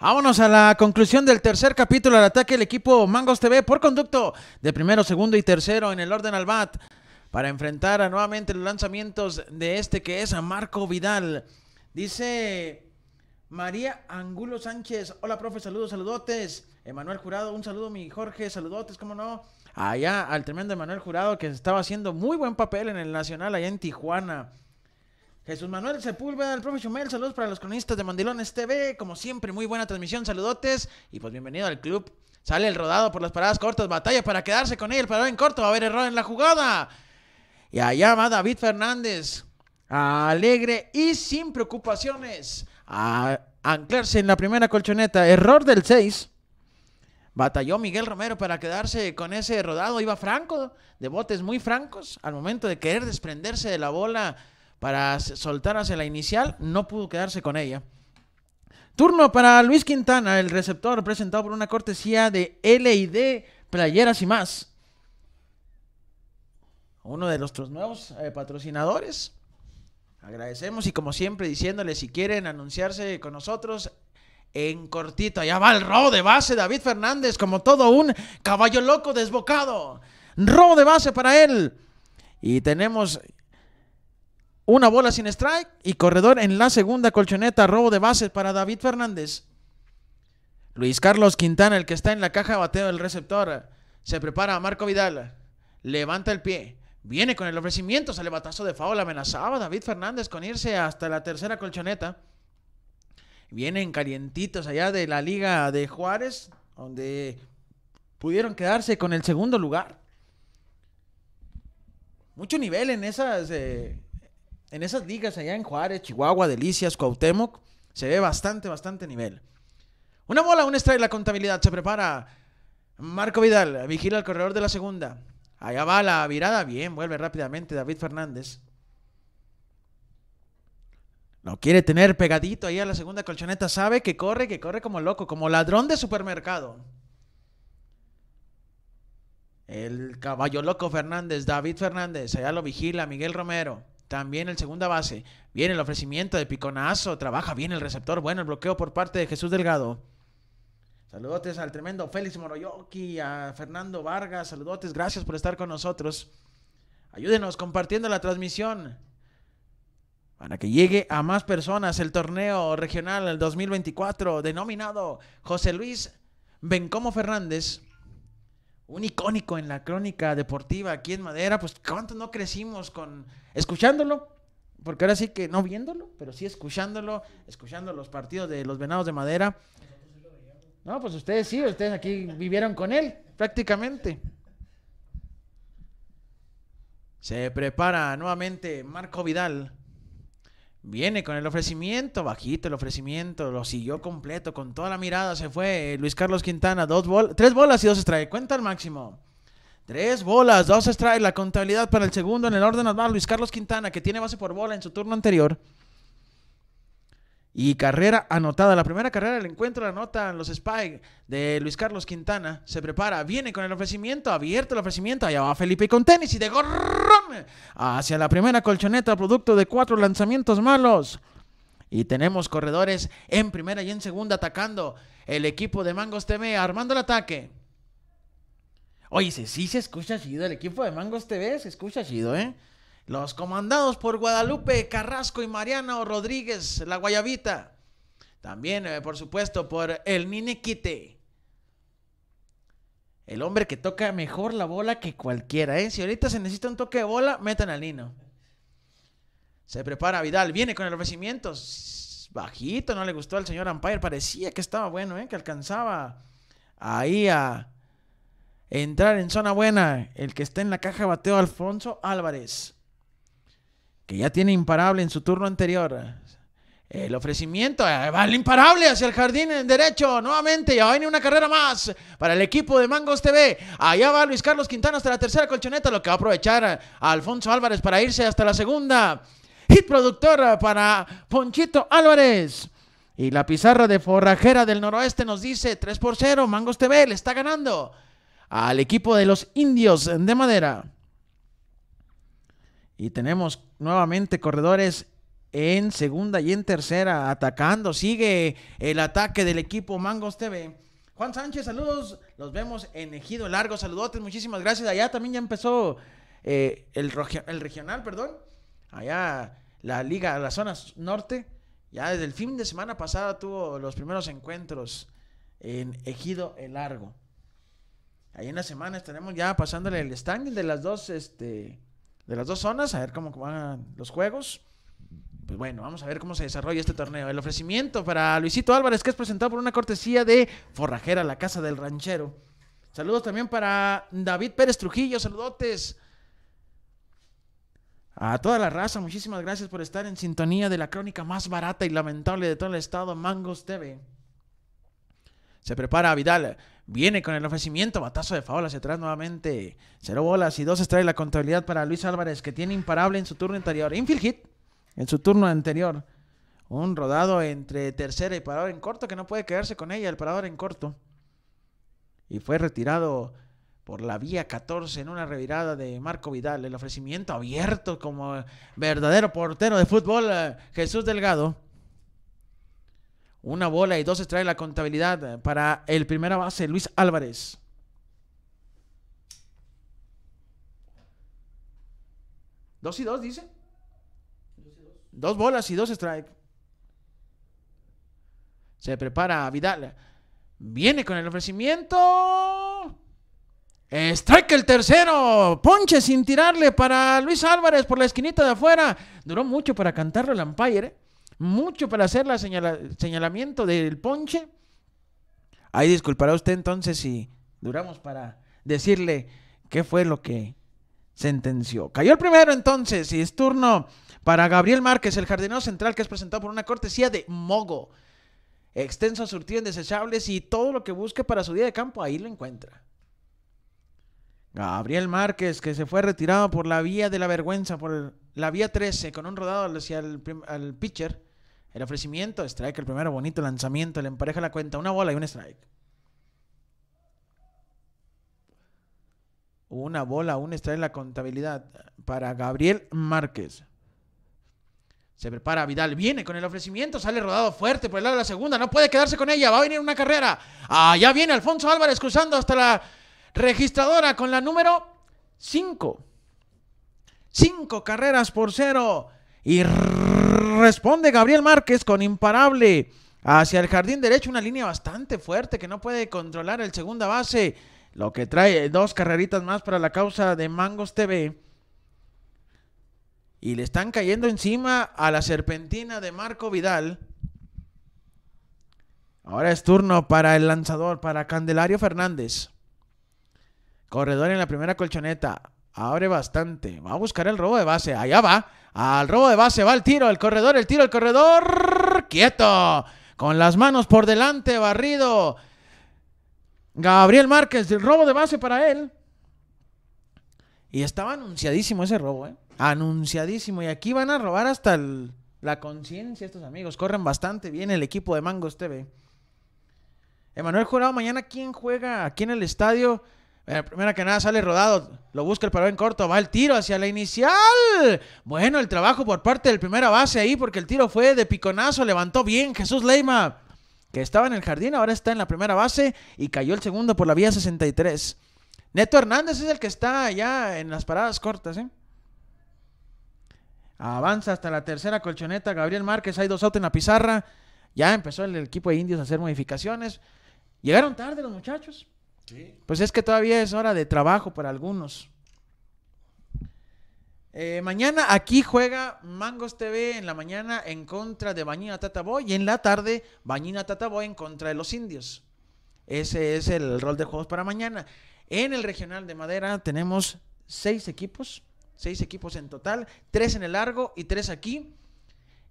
Vámonos a la conclusión del tercer capítulo del ataque del equipo Mangos TV por conducto de primero, segundo y tercero en el orden al bat para enfrentar a nuevamente los lanzamientos de este que es a Marco Vidal. Dice María Angulo Sánchez, hola profe, saludos, saludotes. Emanuel Jurado, un saludo mi Jorge, saludotes, cómo no. Allá al tremendo Emanuel Jurado que estaba haciendo muy buen papel en el Nacional allá en Tijuana. Jesús Manuel Sepúlveda, el profe Chumel, saludos para los cronistas de Mandilones TV. Como siempre, muy buena transmisión, saludotes. Y pues bienvenido al club. Sale el rodado por las paradas cortas, batalla para quedarse con él, pero en corto, va a haber error en la jugada. Y allá va David Fernández, alegre y sin preocupaciones, a anclarse en la primera colchoneta. Error del 6. Batalló Miguel Romero para quedarse con ese rodado. Iba franco, de botes muy francos, al momento de querer desprenderse de la bola para soltar hacia la inicial, no pudo quedarse con ella. Turno para Luis Quintana, el receptor presentado por una cortesía de LID Playeras y más. Uno de nuestros nuevos eh, patrocinadores. Agradecemos y como siempre diciéndole si quieren anunciarse con nosotros en cortito. Allá va el robo de base David Fernández como todo un caballo loco desbocado. Robo de base para él. Y tenemos una bola sin strike y corredor en la segunda colchoneta, robo de bases para David Fernández. Luis Carlos Quintana, el que está en la caja de bateo del receptor, se prepara a Marco Vidal. Levanta el pie. Viene con el ofrecimiento, sale batazo de faula Amenazaba David Fernández con irse hasta la tercera colchoneta. Vienen calientitos allá de la Liga de Juárez, donde pudieron quedarse con el segundo lugar. Mucho nivel en esas eh, en esas ligas allá en Juárez, Chihuahua, Delicias, Cuauhtémoc, se ve bastante, bastante nivel. Una bola, un strike, la contabilidad se prepara. Marco Vidal vigila el corredor de la segunda. Allá va la virada, bien, vuelve rápidamente David Fernández. Lo quiere tener pegadito ahí a la segunda colchoneta, sabe que corre, que corre como loco, como ladrón de supermercado. El caballo loco Fernández, David Fernández, allá lo vigila Miguel Romero. También el segunda base. Viene el ofrecimiento de piconazo. Trabaja bien el receptor. Bueno, el bloqueo por parte de Jesús Delgado. Saludotes al tremendo Félix Moroyoki, a Fernando Vargas. Saludotes, gracias por estar con nosotros. Ayúdenos compartiendo la transmisión para que llegue a más personas el torneo regional del 2024 denominado José Luis Bencomo Fernández un icónico en la crónica deportiva aquí en Madera, pues ¿cuánto no crecimos con escuchándolo? Porque ahora sí que no viéndolo, pero sí escuchándolo, escuchando los partidos de los Venados de Madera. No, pues ustedes sí, ustedes aquí vivieron con él prácticamente. Se prepara nuevamente Marco Vidal Viene con el ofrecimiento, bajito el ofrecimiento, lo siguió completo, con toda la mirada se fue. Eh, Luis Carlos Quintana, dos tres bolas y dos extrae, cuenta al máximo. Tres bolas, dos extrae, la contabilidad para el segundo en el orden normal. Luis Carlos Quintana, que tiene base por bola en su turno anterior. Y carrera anotada. La primera carrera el encuentro la anotan los Spike de Luis Carlos Quintana. Se prepara, viene con el ofrecimiento, abierto el ofrecimiento. Allá va Felipe con tenis y de gorrón hacia la primera colchoneta, producto de cuatro lanzamientos malos. Y tenemos corredores en primera y en segunda atacando el equipo de Mangos TV, armando el ataque. Oye, sí se escucha chido, el equipo de Mangos TV se escucha chido, ¿eh? Los comandados por Guadalupe, Carrasco y Mariano Rodríguez, la Guayabita. También, eh, por supuesto, por el Niniquite. El hombre que toca mejor la bola que cualquiera, ¿eh? Si ahorita se necesita un toque de bola, metan al Nino. Se prepara Vidal, viene con el ofrecimiento. Bajito, no le gustó al señor Ampire. Parecía que estaba bueno, ¿eh? Que alcanzaba ahí a entrar en zona buena. El que está en la caja bateó bateo, Alfonso Álvarez que ya tiene imparable en su turno anterior. El ofrecimiento eh, va el imparable hacia el jardín eh, derecho. Nuevamente, ya viene una carrera más para el equipo de Mangos TV. Allá va Luis Carlos Quintana hasta la tercera colchoneta, lo que va a aprovechar a Alfonso Álvarez para irse hasta la segunda. Hit productor para Ponchito Álvarez. Y la pizarra de Forrajera del Noroeste nos dice 3 por 0. Mangos TV le está ganando al equipo de los indios de madera. Y tenemos nuevamente corredores en segunda y en tercera atacando. Sigue el ataque del equipo Mangos TV. Juan Sánchez, saludos. Los vemos en Ejido Largo. Saludotes, muchísimas gracias. Allá también ya empezó eh, el, regional, perdón. Allá la liga, la zona norte. Ya desde el fin de semana pasada tuvo los primeros encuentros en Ejido el Largo. Ahí en la semana estaremos ya pasándole el stand de las dos este, de las dos zonas, a ver cómo van los juegos. Pues bueno, vamos a ver cómo se desarrolla este torneo. El ofrecimiento para Luisito Álvarez, que es presentado por una cortesía de Forrajera, la casa del ranchero. Saludos también para David Pérez Trujillo, saludotes. A toda la raza, muchísimas gracias por estar en sintonía de la crónica más barata y lamentable de todo el estado, Mangos TV. Se prepara Vidal. Viene con el ofrecimiento, batazo de faola se atrás nuevamente. Cero bolas y dos extrae la contabilidad para Luis Álvarez, que tiene imparable en su turno anterior, Infield hit en su turno anterior. Un rodado entre tercera y parador en corto que no puede quedarse con ella, el parador en corto. Y fue retirado por la vía 14 en una revirada de Marco Vidal. El ofrecimiento abierto como verdadero portero de fútbol, eh, Jesús Delgado. Una bola y dos strikes, la contabilidad eh, para el primera base, Luis Álvarez. ¿Dos y dos, dice? Dos, bolas y dos strike. Se prepara Vidal. Viene con el ofrecimiento. Strike el tercero. Ponche sin tirarle para Luis Álvarez por la esquinita de afuera. Duró mucho para cantarlo el umpire. ¿eh? mucho para hacer la señalamiento del ponche. Ahí disculpará usted entonces si duramos para decirle qué fue lo que sentenció. Cayó el primero entonces y es turno para Gabriel Márquez, el jardinero central que es presentado por una cortesía de Mogo. Extenso surtido en desechables y todo lo que busque para su día de campo, ahí lo encuentra. Gabriel Márquez, que se fue retirado por la vía de la vergüenza, por la vía 13, con un rodado hacia el, al pitcher. El ofrecimiento, strike el primero, bonito lanzamiento, le empareja la cuenta, una bola y un strike. Una bola, un strike en la contabilidad para Gabriel Márquez. Se prepara Vidal, viene con el ofrecimiento, sale rodado fuerte por el lado de la segunda, no puede quedarse con ella, va a venir una carrera. Allá viene Alfonso Álvarez cruzando hasta la registradora con la número 5. Cinco carreras por cero. Y Responde Gabriel Márquez con imparable hacia el jardín derecho, una línea bastante fuerte que no puede controlar el segunda base, lo que trae dos carreritas más para la causa de Mangos TV. Y le están cayendo encima a la serpentina de Marco Vidal. Ahora es turno para el lanzador, para Candelario Fernández. Corredor en la primera colchoneta. Abre bastante. Va a buscar el robo de base. Allá va. Al robo de base va el tiro, el corredor, el tiro, el corredor. Quieto. Con las manos por delante, barrido. Gabriel Márquez, el robo de base para él. Y estaba anunciadísimo ese robo, ¿eh? Anunciadísimo. Y aquí van a robar hasta la conciencia estos amigos. Corren bastante bien el equipo de Mangos TV. Emanuel Jurado, mañana quién juega aquí en el estadio eh, primera que nada sale rodado, lo busca el parón en corto, va el tiro hacia la inicial. Bueno, el trabajo por parte del primera base ahí, porque el tiro fue de piconazo, levantó bien Jesús Leima, que estaba en el jardín, ahora está en la primera base y cayó el segundo por la vía 63. Neto Hernández es el que está allá en las paradas cortas, ¿eh? Avanza hasta la tercera colchoneta. Gabriel Márquez, hay dos autos en la pizarra. Ya empezó el equipo de indios a hacer modificaciones. Llegaron tarde los muchachos. Pues es que todavía es hora de trabajo para algunos. Eh, mañana aquí juega Mangos TV en la mañana en contra de Bañina Tataboy y en la tarde Bañina Tataboy en contra de los indios. Ese es el rol de juegos para mañana. En el regional de madera tenemos seis equipos, seis equipos en total, tres en el largo y tres aquí.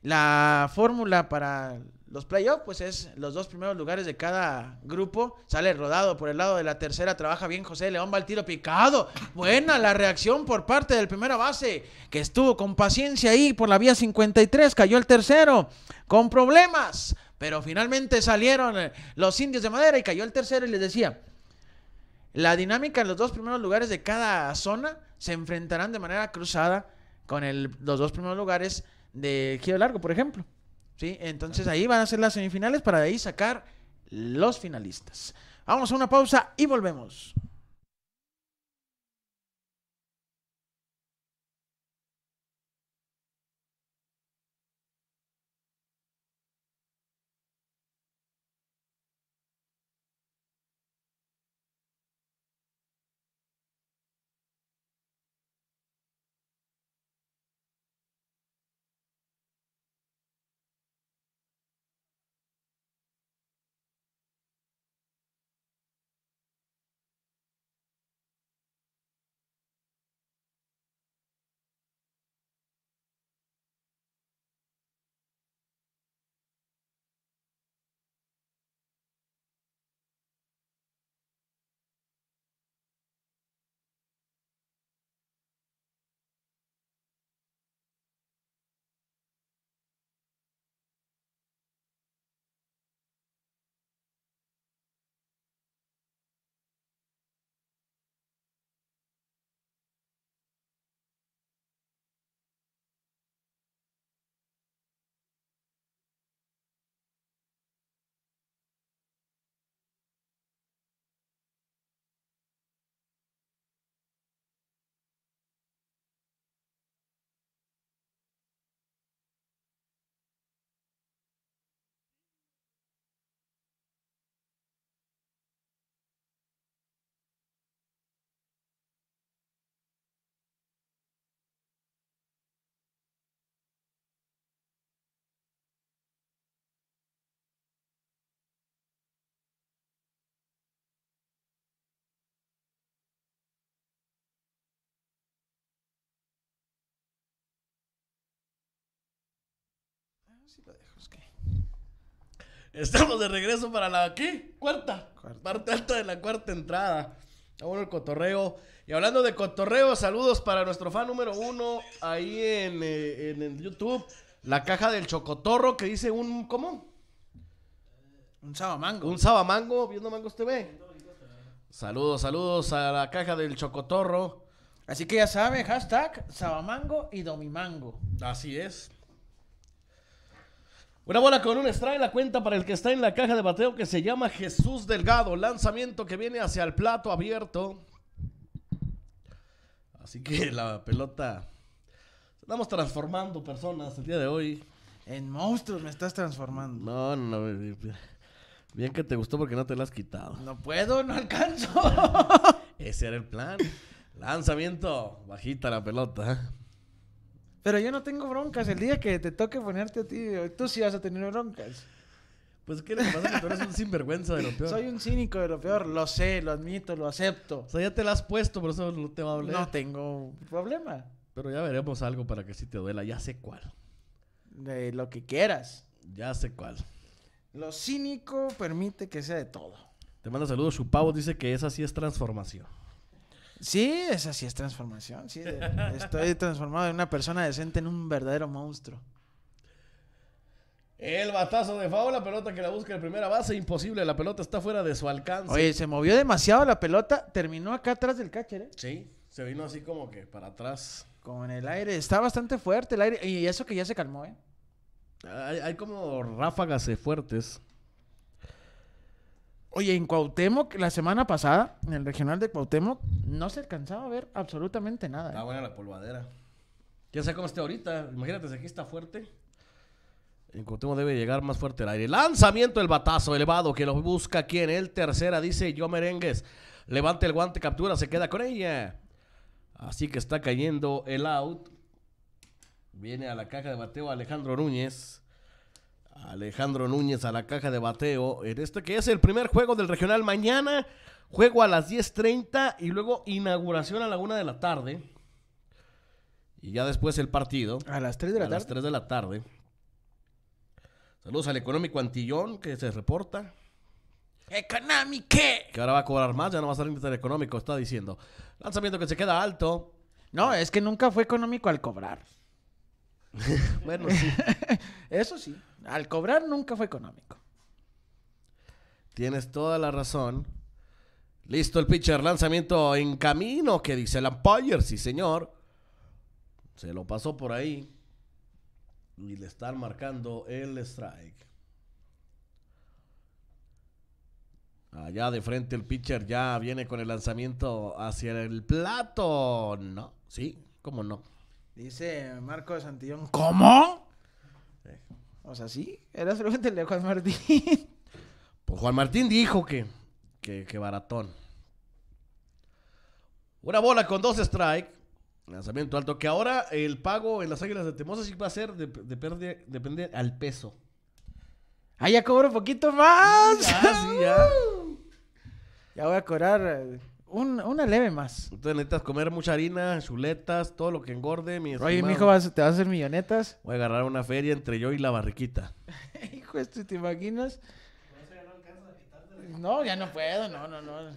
La fórmula para los playoffs, pues es los dos primeros lugares de cada grupo. Sale rodado por el lado de la tercera, trabaja bien José León, va al tiro picado. Buena la reacción por parte del primera base, que estuvo con paciencia ahí por la vía 53, cayó el tercero, con problemas. Pero finalmente salieron eh, los indios de madera y cayó el tercero y les decía, la dinámica en los dos primeros lugares de cada zona se enfrentarán de manera cruzada con los dos primeros lugares de Giro Largo, por ejemplo. ¿sí? Entonces ahí van a ser las semifinales para de ahí sacar los finalistas. Vamos a una pausa y volvemos. Sí lo Estamos de regreso para la ¿qué? Cuarta, Parte alta de la cuarta entrada. el cotorreo. Y hablando de cotorreo, saludos para nuestro fan número uno ahí eh, en, el YouTube. La caja del chocotorro que dice un. ¿Cómo? Un sabamango. Un sabamango, viendo Mangos TV. Saludos, saludos a la caja del chocotorro. Así que ya saben, hashtag sabamango y domimango. Así es. Una bola con un extra en la cuenta para el que está en la caja de bateo que se llama Jesús Delgado. Lanzamiento que viene hacia el plato abierto. Así que la pelota. Estamos transformando personas el día de hoy. En monstruos me estás transformando. No, no, no. Bien que te gustó porque no te la has quitado. No puedo, no alcanzo. Ese era el plan. Lanzamiento. Bajita la pelota. Pero yo no tengo broncas. El día que te toque ponerte a ti, tú sí vas a tener broncas. Pues, ¿qué le pasa? Que tú eres un sinvergüenza de lo peor. Soy un cínico de lo peor. Lo sé, lo admito, lo acepto. O sea, ya te la has puesto, por eso no te va a hablar. No tengo problema. Pero ya veremos algo para que si te duela. Ya sé cuál. De lo que quieras. Ya sé cuál. Lo cínico permite que sea de todo. Te manda saludos. Chupavo dice que esa sí es transformación. Sí, esa sí es transformación. Sí, estoy transformado de una persona decente en un verdadero monstruo. El batazo de Fao, la pelota que la busca en primera base, imposible, la pelota está fuera de su alcance. Oye, se movió demasiado la pelota, terminó acá atrás del catcher, ¿eh? Sí, se vino así como que para atrás. Como en el aire, está bastante fuerte el aire, y eso que ya se calmó, ¿eh? Hay, hay como ráfagas de fuertes. Oye, en Cuauhtémoc, la semana pasada, en el regional de Cuauhtémoc, no se alcanzaba a ver absolutamente nada. Está ¿eh? buena la polvadera. Ya sé cómo está ahorita. Imagínate, si aquí está fuerte. En Cuauhtémoc debe llegar más fuerte el aire. Lanzamiento del batazo elevado que lo busca aquí en el tercera. Dice yo merengues. Levanta el guante, captura, se queda con ella. Así que está cayendo el out. Viene a la caja de bateo Alejandro Núñez. Alejandro Núñez a la caja de bateo en este que es el primer juego del regional mañana. Juego a las 10.30 y luego inauguración a la una de la tarde. Y ya después el partido. A las 3 de la tarde. A las 3 de la tarde. Saludos al económico Antillón que se reporta. Económico. Que ahora va a cobrar más, ya no va a ser el económico, está diciendo. Lanzamiento que se queda alto. No, es que nunca fue económico al cobrar. bueno, sí. Eso sí. Al cobrar nunca fue económico. Tienes toda la razón. Listo el pitcher, lanzamiento en camino, que dice el umpire, sí señor. Se lo pasó por ahí. Y le están marcando el strike. Allá de frente el pitcher ya viene con el lanzamiento hacia el plato. No, sí, cómo no. Dice Marco de Santillón. ¿Cómo? O sea, sí, era el de Juan Martín. Pues Juan Martín dijo que, que, que baratón. Una bola con dos strike. Lanzamiento alto. Que ahora el pago en las águilas de Temosa sí va a ser de, de al peso. Ah, ya cobro un poquito más. ya. ya voy a cobrar eh, una leve más. Entonces necesitas comer mucha harina, chuletas, todo lo que engorde. Mi Oye, mi hijo, te vas a hacer millonetas. Voy a agarrar una feria entre yo y la barriquita. Hijo, esto, ¿te imaginas? no, no, ya no puedo, no, no, no.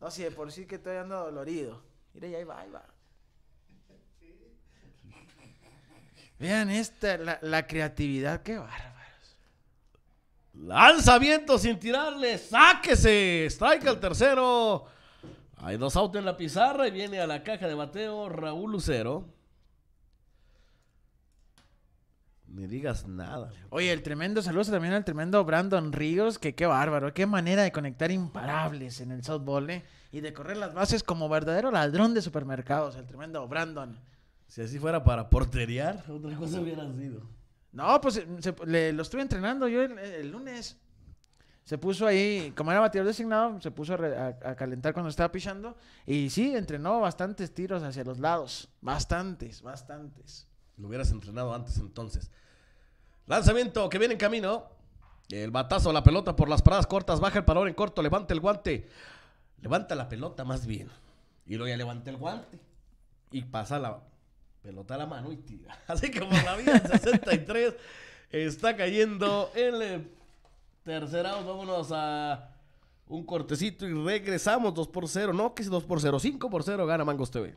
No, si de por sí que estoy andando dolorido. Mira, ya ahí va, ahí va. Vean esta, la, la creatividad, qué bárbaro. Lanzamiento sin tirarle, sáquese. Strike al tercero. Hay dos autos en la pizarra y viene a la caja de bateo Raúl Lucero. Ni digas nada. Oye, el tremendo saludo también al tremendo Brandon Ríos, que qué bárbaro, qué manera de conectar imparables en el softball, eh, Y de correr las bases como verdadero ladrón de supermercados, el tremendo Brandon. Si así fuera para porterear, otra cosa hubiera sido. No, pues eh, le, lo estuve entrenando yo el, lunes. Se puso ahí, como era bateador designado, se puso a, calentar cuando estaba pichando. Y sí, entrenó bastantes tiros hacia los lados. Bastantes, bastantes. Lo hubieras entrenado antes entonces. Lanzamiento que viene en camino. El batazo, la pelota por las paradas cortas. Baja el parón en corto, levanta el guante. Levanta la pelota más bien. Y luego ya levanta el guante. Y pasa la, pelota a la mano y tira. Así como la vida en 63 está cayendo en el tercer Vámonos a un cortecito y regresamos 2 por 0. No, que es 2 por 0, 5 por 0 gana Mangos TV.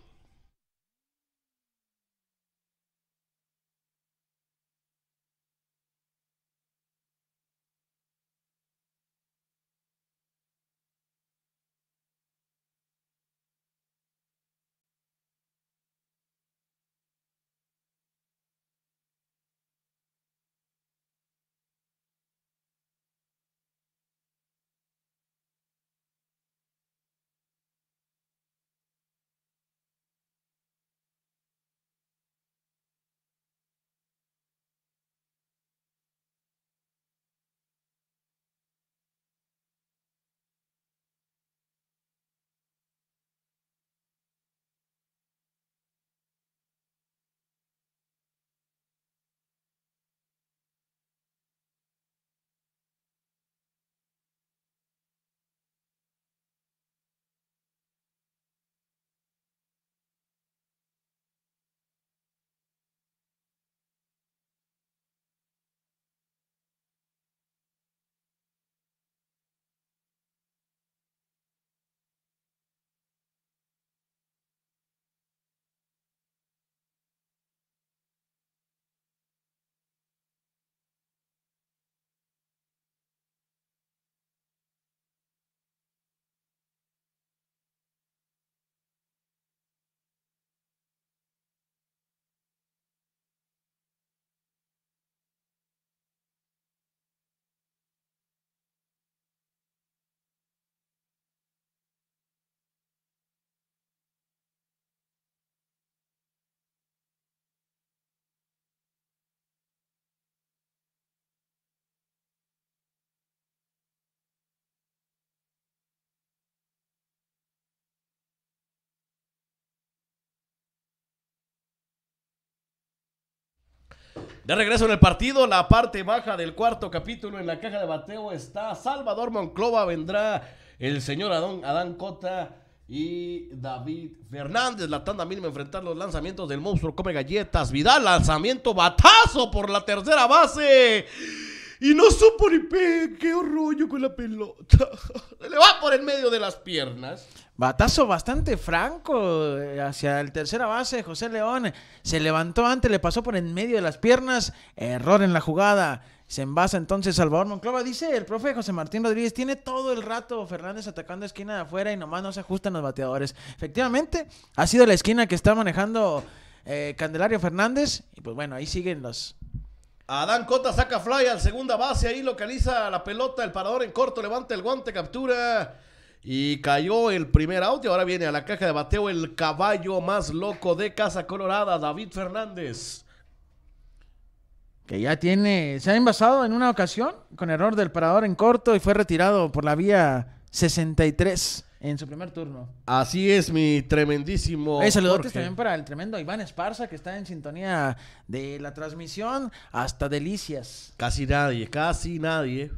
De regreso en el partido, la parte baja del cuarto capítulo en la caja de bateo está Salvador Monclova, vendrá el señor Adán, Adán Cota y David Fernández. La tanda mínima enfrentar los lanzamientos del monstruo Come Galletas. Vidal, lanzamiento batazo por la tercera base y no supo ni qué rollo con la pelota. le va por el medio de las piernas. Batazo bastante franco eh, hacia el tercera base, José León. Se levantó antes, le pasó por el medio de las piernas. Error en la jugada. Se envasa entonces Salvador Monclova. Dice el profe José Martín Rodríguez, tiene todo el rato Fernández atacando esquina de afuera y nomás no se ajustan los bateadores. Efectivamente, ha sido la esquina que está manejando eh, Candelario Fernández. Y pues bueno, ahí siguen los, Adán Cota saca fly al segunda base, ahí localiza la pelota, el parador en corto, levanta el guante, captura y cayó el primer out y ahora viene a la caja de bateo el caballo más loco de Casa Colorada, David Fernández. Que ya tiene, se ha envasado en una ocasión con error del parador en corto y fue retirado por la vía 63 en su primer turno. Así es, mi tremendísimo. Saludos también para el tremendo Iván Esparza, que está en sintonía de la transmisión hasta Delicias. Casi nadie, casi nadie.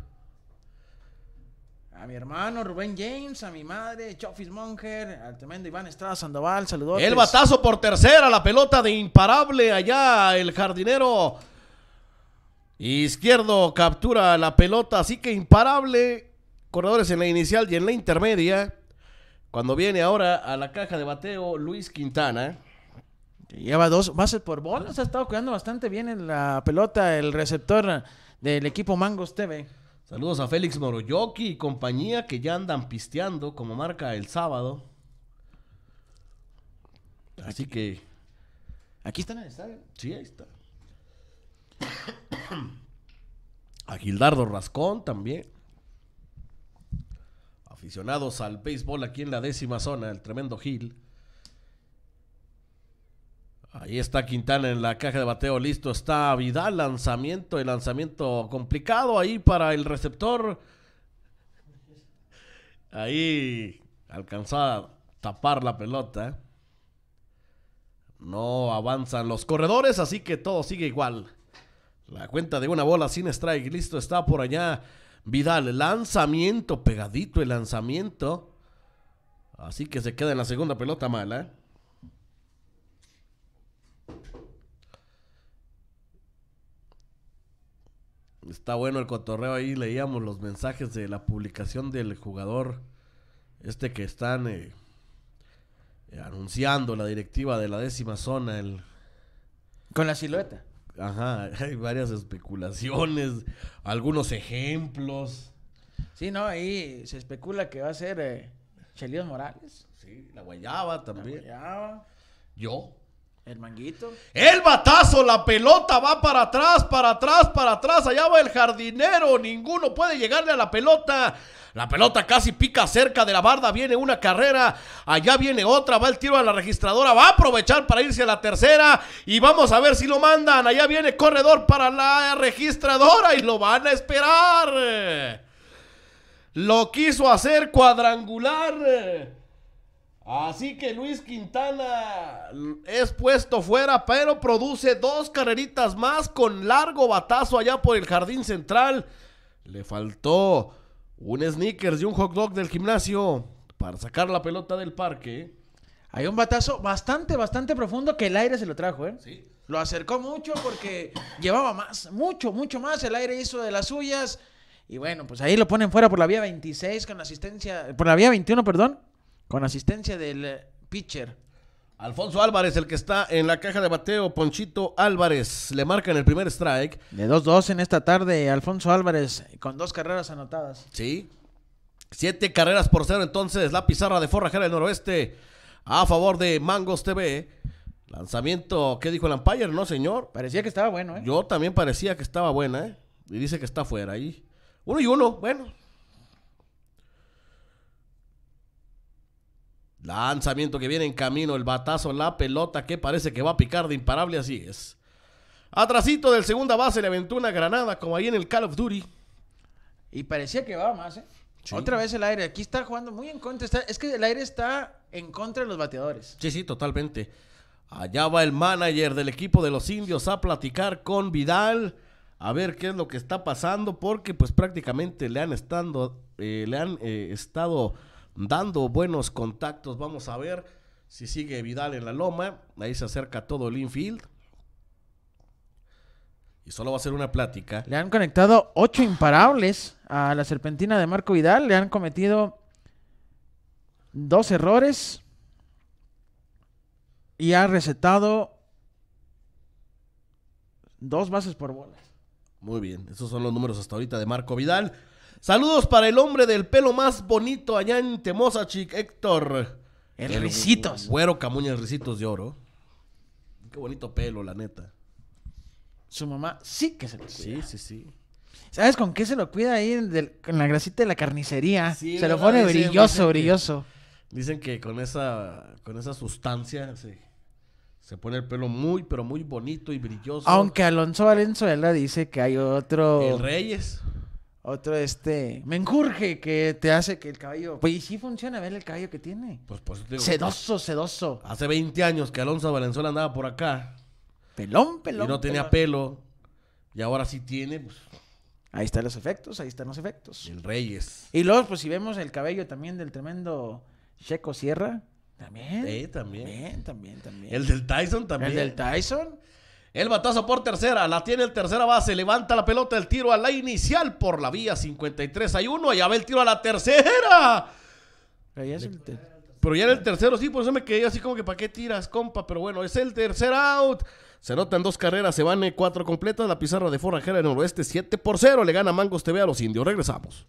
A mi hermano Rubén James, a mi madre Chofis Monger, al tremendo Iván Estrada Sandoval, saludos. El batazo por tercera, la pelota de imparable allá, el jardinero izquierdo captura la pelota, así que imparable, corredores en la inicial y en la intermedia. Cuando viene ahora a la caja de bateo Luis Quintana. Que lleva dos bases por bolas. Ha estado cuidando bastante bien en la pelota el receptor del equipo Mangos TV. Saludos a Félix Moroyoki y compañía que ya andan pisteando como marca el sábado. Así que. ¿Aquí están en el Sí, ahí está. a Gildardo Rascón también aficionados al béisbol aquí en la décima zona, el tremendo hill. Ahí está Quintana en la caja de bateo, listo. Está Vidal, lanzamiento, el lanzamiento complicado ahí para el receptor. Ahí alcanzar, a tapar la pelota. No avanzan los corredores, así que todo sigue igual. La cuenta de una bola sin strike, listo, está por allá Vidal, lanzamiento, pegadito el lanzamiento. Así que se queda en la segunda pelota mala. ¿eh? Está bueno el cotorreo ahí. Leíamos los mensajes de la publicación del jugador. Este que están eh, anunciando la directiva de la décima zona. El... Con la silueta. Ajá, hay varias especulaciones, algunos ejemplos. Sí, no, ahí se especula que va a ser eh, Morales. Sí, la guayaba también. La guayaba. Yo. El manguito. El batazo, la pelota va para atrás, para atrás, para atrás. Allá va el jardinero. Ninguno puede llegarle a la pelota. La pelota casi pica cerca de la barda. Viene una carrera. Allá viene otra. Va el tiro a la registradora. Va a aprovechar para irse a la tercera. Y vamos a ver si lo mandan. Allá viene corredor para la registradora. Y lo van a esperar. Lo quiso hacer cuadrangular. Así que Luis Quintana es puesto fuera, pero produce dos carreritas más con largo batazo allá por el jardín central. Le faltó un sneakers y un hot dog del gimnasio para sacar la pelota del parque. Hay un batazo bastante, bastante profundo que el aire se lo trajo, ¿eh? Sí. Lo acercó mucho porque llevaba más, mucho, mucho más. El aire hizo de las suyas. Y bueno, pues ahí lo ponen fuera por la vía 26 con asistencia, por la vía 21, perdón, con asistencia del eh, pitcher. Alfonso Álvarez, el que está en la caja de bateo, Ponchito Álvarez, le marca en el primer strike. De 2-2 en esta tarde, Alfonso Álvarez con dos carreras anotadas. Sí. Siete carreras por cero entonces, la pizarra de Forrajera del Noroeste a favor de Mangos TV. Lanzamiento, ¿qué dijo el umpire? No, señor. Parecía que estaba bueno, ¿eh? Yo también parecía que estaba buena, ¿eh? Y dice que está fuera ahí. Uno y uno, bueno, Lanzamiento que viene en camino, el batazo, la pelota que parece que va a picar de imparable, así es. Atrasito del segunda base le aventó una granada como ahí en el Call of Duty. Y parecía que va más, ¿eh? Otra vez el aire. Aquí está jugando muy en contra. es que el aire está en contra de los bateadores. Sí, sí, totalmente. Allá va el manager del equipo de los indios a platicar con Vidal. A ver qué es lo que está pasando. Porque pues prácticamente le han, estando, eh, le han eh, estado dando buenos contactos. Vamos a ver si sigue Vidal en la loma. Ahí se acerca todo el infield. Y solo va a ser una plática. Le han conectado ocho imparables a la serpentina de Marco Vidal. Le han cometido dos errores. Y ha recetado dos bases por bola. Muy bien, esos son los números hasta ahorita de Marco Vidal. Saludos para el hombre del pelo más bonito allá en Temosachic, Héctor. El, Ricitos. Güero Camuñas Ricitos de Oro. Qué bonito pelo, la neta. Su mamá sí que se lo cuida. Sí, sí, sí. ¿Sabes con qué se lo cuida ahí? Del, con la grasita de la carnicería. se lo pone brilloso, brilloso. dicen que con esa, con esa sustancia se pone el pelo muy, pero muy bonito y brilloso. Aunque Alonso Valenzuela dice que hay otro... El Reyes otro este Me encurje que te hace que el cabello. Pues sí funciona, ver el cabello que tiene. Pues, pues digo, sedoso, sedoso. Hace 20 años que Alonso Valenzuela andaba por acá. Pelón, pelón. Y no tenía pelo. Y ahora sí tiene, pues, Ahí están los efectos, ahí están los efectos. El Reyes. Y luego, pues si vemos el cabello también del tremendo Checo Sierra. También. Sí, también. También, también, también. El del Tyson también. El del Tyson. El batazo por tercera, la tiene el tercera base, levanta la pelota, el tiro a la inicial por la vía 53 hay uno, allá va el tiro a la tercera. Pero ya, es el, era el tercero, sí, por eso me quedé así como que, ¿para qué tiras, compa? Pero bueno, es el tercer out. Se notan dos carreras, se van eh, cuatro completas, la pizarra de Forrajera del Noroeste 7 por 0, le gana Mangos TV a los indios. Regresamos.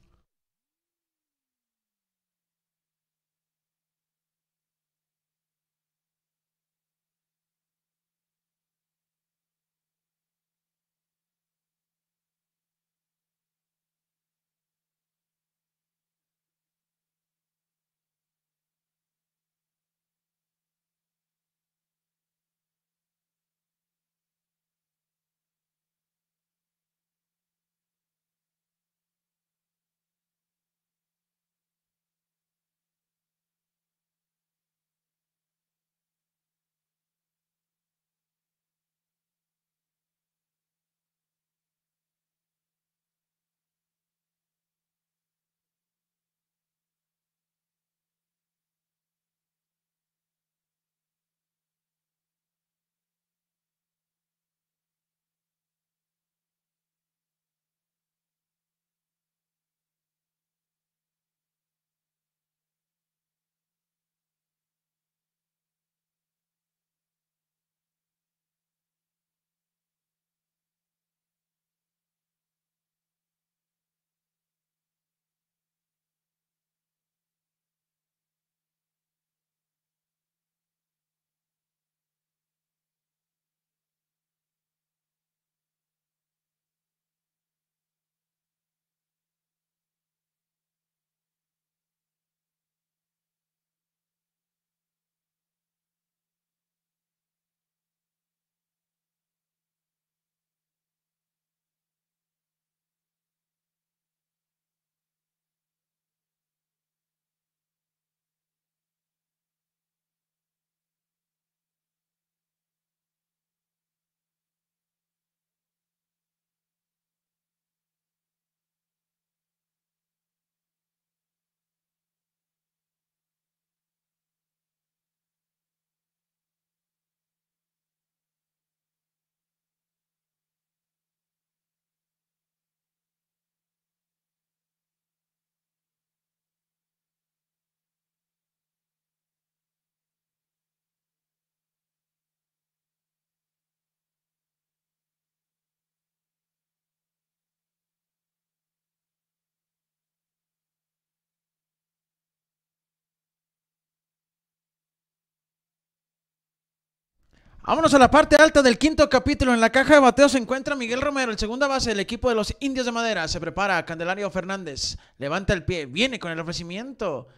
Vámonos a la parte alta del quinto capítulo. En la caja de bateo se encuentra Miguel Romero, el segunda base del equipo de los Indios de Madera. Se prepara Candelario Fernández. Levanta el pie, viene con el ofrecimiento.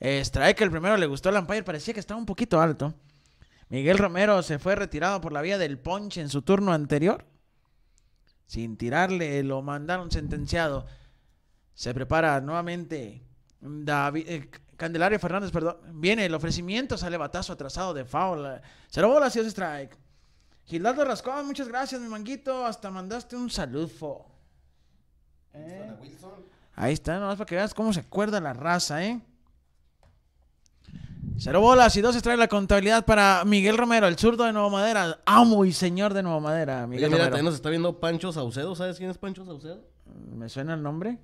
que el primero, le gustó el umpire, parecía que estaba un poquito alto. Miguel Romero se fue retirado por la vía del ponche en su turno anterior. Sin tirarle, lo mandaron sentenciado. Se prepara nuevamente David, eh, Candelario Fernández, perdón. Viene el ofrecimiento, sale batazo atrasado de foul. Eh. Cero bolas y dos strike. Gildardo Rascón, muchas gracias, mi manguito. Hasta mandaste un saludfo. Eh. Ahí está, nomás para que veas cómo se acuerda la raza, ¿eh? Cero bolas y dos extrae la contabilidad para Miguel Romero, el zurdo de Nueva Madera, amo y señor de Nueva Madera. Miguel mira, Romero. nos está viendo Pancho Saucedo. ¿Sabes quién es Pancho Saucedo? ¿Me suena el nombre?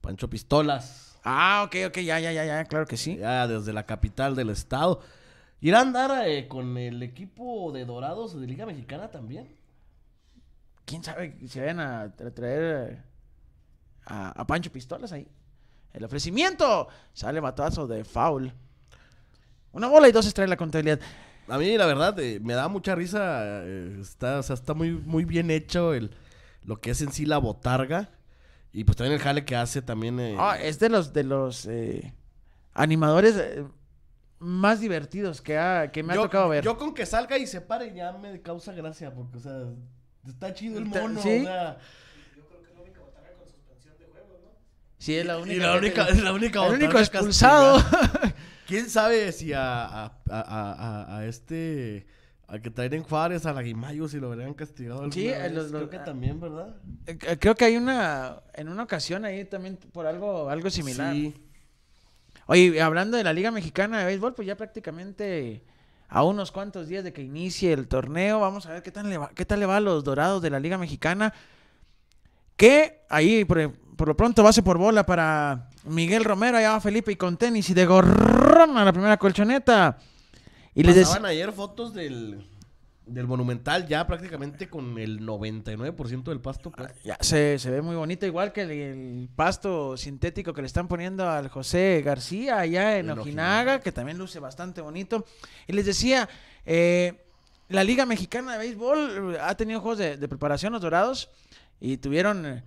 Pancho Pistolas. Ah, ok, ok, ya, ya, ya, ya, claro que sí. Ya desde la capital del estado. ¿Irá a andar eh, con el equipo de Dorados de Liga Mexicana también? ¿Quién sabe si vayan a traer eh, a, Pancho Pistolas ahí? El ofrecimiento. Sale batazo de foul. Una bola y dos extrae la contabilidad. A mí, la verdad, eh, me da mucha risa. está, muy, muy bien hecho el, lo que es en sí la botarga. Y pues también el jale que hace también. Eh, ah, es de los, de los eh, animadores eh, más divertidos que, ha, que me ha tocado ver. Yo con que salga y se pare ya me causa gracia, porque, o sea, está chido el mono, ¿Sí? o sea. Sí, es la única. Y la única, es la única el único expulsado. ¿Quién sabe si a, a, a, a este a que traeran en Juárez, a la Guimayo, si lo habrían castigado. Sí, creo que también, ¿verdad? Eh, creo que hay una. En una ocasión ahí también por algo, algo similar. Sí. Oye, hablando de la Liga Mexicana de Béisbol, pues ya prácticamente a unos cuantos días de que inicie el torneo, vamos a ver qué tal le va, qué tal le va a los dorados de la Liga Mexicana. Que ahí e, por, lo pronto base por bola para Miguel Romero, allá va Felipe y con tenis y de gorrón a la primera colchoneta. Y les Pasaban ayer fotos del, del Monumental ya prácticamente con el 99% del pasto. Pues. Ah, ya, se, ve muy bonito, igual que el, pasto sintético que le están poniendo al José García allá en, Ojinaga, que también luce bastante bonito. Y les decía, eh, la Liga Mexicana de Béisbol eh, ha tenido juegos de, preparación, los Dorados, y tuvieron eh,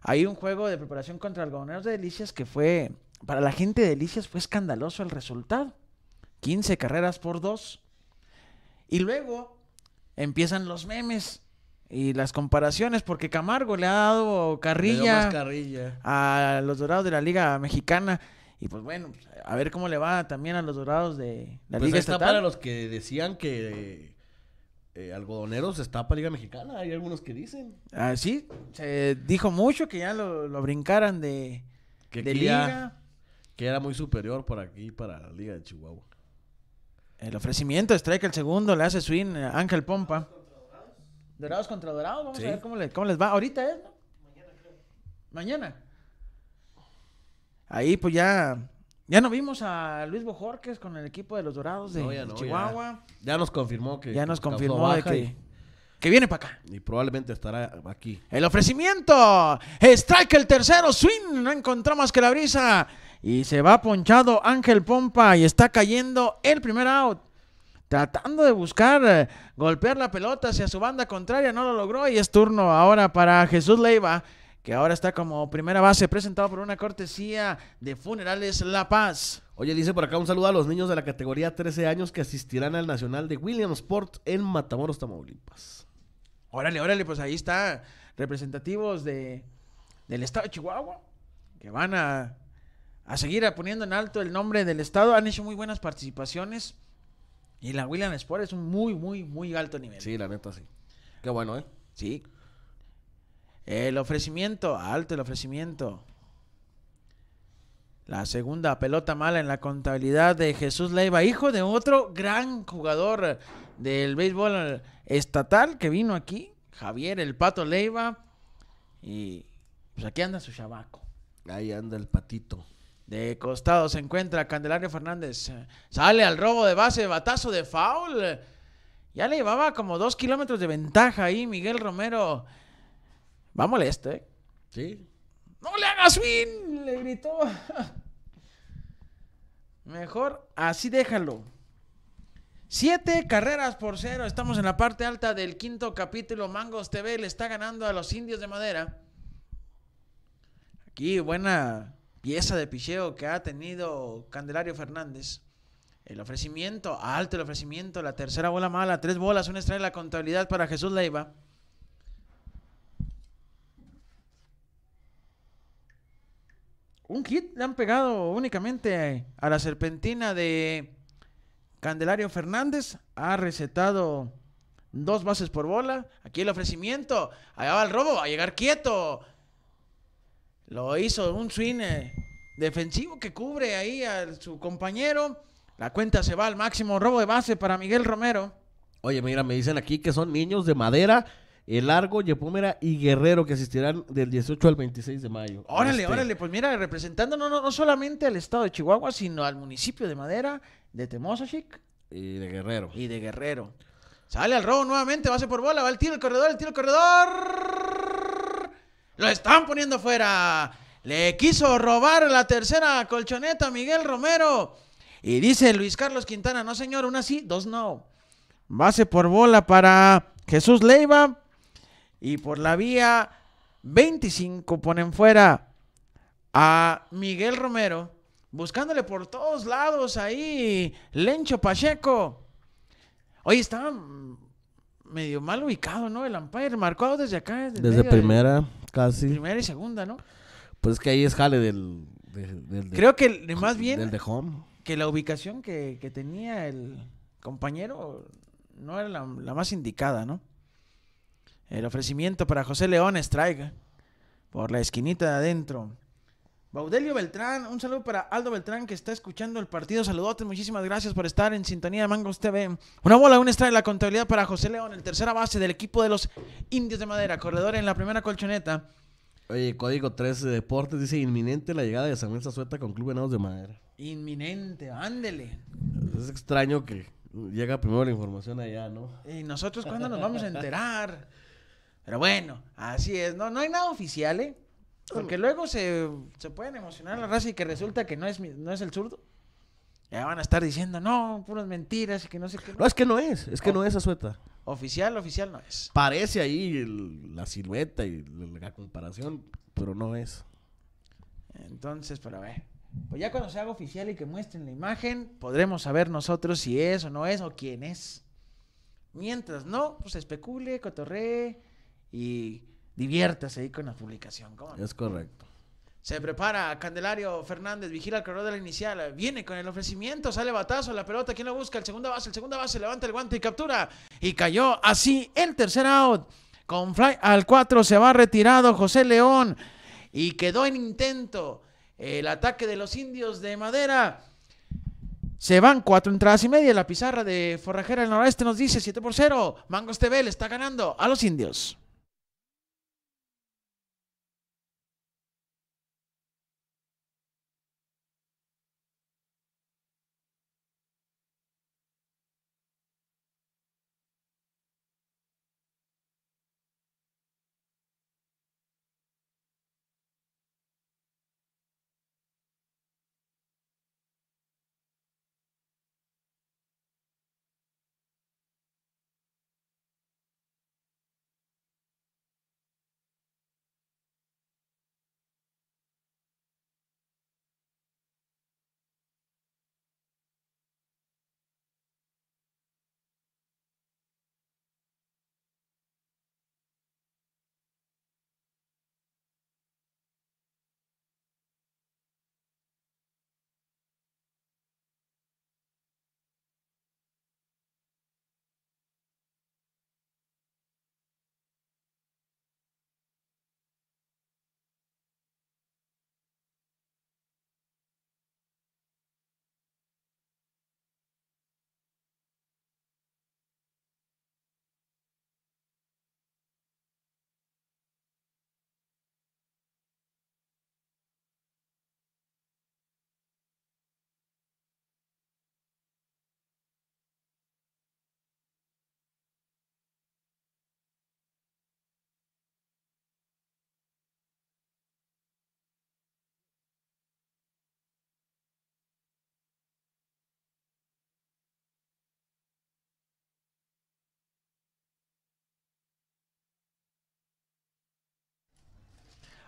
ahí un juego de preparación contra el gobernador de Delicias que fue, para la gente de Delicias fue escandaloso el resultado. 15 carreras por dos. Y luego empiezan los memes y las comparaciones, porque Camargo le ha dado carrilla, a los dorados de la Liga Mexicana. Y pues bueno, a ver cómo le va también a los dorados de la pues Liga está para los que decían que eh, eh, algodoneros está para Liga Mexicana, hay algunos que dicen. Ah, sí, se dijo mucho que ya lo, brincaran de, que de Liga. Que era muy superior para aquí para la Liga de Chihuahua. El ofrecimiento strike el segundo, le hace swing eh, Ángel Pompa. Dorados contra Dorados, vamos a ver cómo, les va. Ahorita es, Mañana, creo. Mañana. Ahí pues ya ya no vimos a Luis Bojorques con el equipo de los Dorados de Chihuahua. Ya. nos confirmó que Ya nos confirmó que que viene para acá. Y probablemente estará aquí. El ofrecimiento. Strike el tercero. Swing. No encontramos que la brisa. Y se va ponchado Ángel Pompa y está cayendo el primer out. Tratando de buscar eh, golpear la pelota hacia su banda contraria, no lo logró y es turno ahora para Jesús Leiva, que ahora está como primera base presentado por una cortesía de Funerales La Paz. Oye, dice por acá un saludo a los niños de la categoría 13 años que asistirán al Nacional de Sport en Matamoros, Tamaulipas. Órale, órale, pues ahí está. Representativos de, del estado de Chihuahua que van a a seguir poniendo en alto el nombre del Estado. Han hecho muy buenas participaciones. Y la William Sport es un muy, muy, muy alto nivel. Sí, la neta, sí. Qué bueno, ¿eh? Sí. El ofrecimiento, alto el ofrecimiento. La segunda pelota mala en la contabilidad de Jesús Leiva, hijo de otro gran jugador del béisbol estatal que vino aquí, Javier El Pato Leiva. Y pues aquí anda su chabaco. Ahí anda el patito. De costado se encuentra Candelario Fernández. Sale al robo de base, batazo de foul. Ya le llevaba como dos kilómetros de ventaja ahí Miguel Romero. Va molesto, ¿eh? Sí. ¡No le hagas win! Le gritó. Mejor así déjalo. Siete carreras por cero. Estamos en la parte alta del quinto capítulo. Mangos TV le está ganando a los indios de madera. Aquí, buena pieza de picheo que ha tenido Candelario Fernández. El ofrecimiento, alto el ofrecimiento, la tercera bola mala, tres bolas, una extra de la contabilidad para Jesús Leiva. Un hit le han pegado únicamente a la serpentina de Candelario Fernández. Ha recetado dos bases por bola. Aquí el ofrecimiento. Allá va el robo, a llegar quieto. Lo hizo un swing eh, defensivo que cubre ahí a su compañero. La cuenta se va al máximo. Robo de base para Miguel Romero. Oye, mira, me dicen aquí que son niños de madera. El Largo, Yepúmera y Guerrero que asistirán del 18 al 26 de mayo. Órale, este órale, pues mira, representando no, no, solamente al estado de Chihuahua, sino al municipio de Madera, de Chic. Y de Guerrero. Y de Guerrero. Sale al robo nuevamente, base por bola, va el tiro, el corredor, el tiro, al corredor. Lo están poniendo fuera. Le quiso robar la tercera colchoneta a Miguel Romero. Y dice Luis Carlos Quintana, no señor, una sí, dos no. Base por bola para Jesús Leiva. Y por la vía 25 ponen fuera a Miguel Romero. Buscándole por todos lados ahí, Lencho Pacheco. hoy estaba medio mal ubicado, ¿no? El umpire marcado desde acá. Desde, primera. Casi. Primera y segunda, ¿no? Pues que ahí es jale del. Creo que más bien. Del de home. Que la ubicación que, tenía el compañero no era la, más indicada, ¿no? El ofrecimiento para José León traiga por la esquinita de adentro. Baudelio Beltrán, un saludo para Aldo Beltrán que está escuchando el partido. Saludotes, muchísimas gracias por estar en sintonía de Mangos TV. Una bola, una extra de la contabilidad para José León, el tercera base del equipo de los Indios de Madera, corredor en la primera colchoneta. Oye, código 13 de Deportes dice inminente la llegada de Samuel Zazueta con Club Venados de Madera. Inminente, ándele. Es extraño que llega primero la información allá, ¿no? ¿Y nosotros cuándo nos vamos a enterar? Pero bueno, así es, no, no hay nada oficial, ¿eh? Porque luego se, se pueden emocionar la raza y que resulta que no es, no es el zurdo. Ya van a estar diciendo, no, puras mentiras y que no sé qué. No, es que no es, es que no es Azueta. Oficial, oficial no es. Parece ahí la silueta y la comparación, pero no es. Entonces, pero a ver. Pues ya cuando se haga oficial y que muestren la imagen, podremos saber nosotros si es o no es o quién es. Mientras no, pues especule, cotorree y diviértase ahí con la publicación. Es correcto. Se prepara Candelario Fernández, vigila el corredor de la inicial, viene con el ofrecimiento, sale batazo, la pelota, ¿quién lo busca? El segundo base, el segundo base, levanta el guante y captura. Y cayó así el tercer out. Con fly al 4 se va retirado José León y quedó en intento el ataque de los indios de madera. Se van cuatro entradas y media. La pizarra de Forrajera del Noroeste nos dice 7 por 0. Mangos le está ganando a los indios.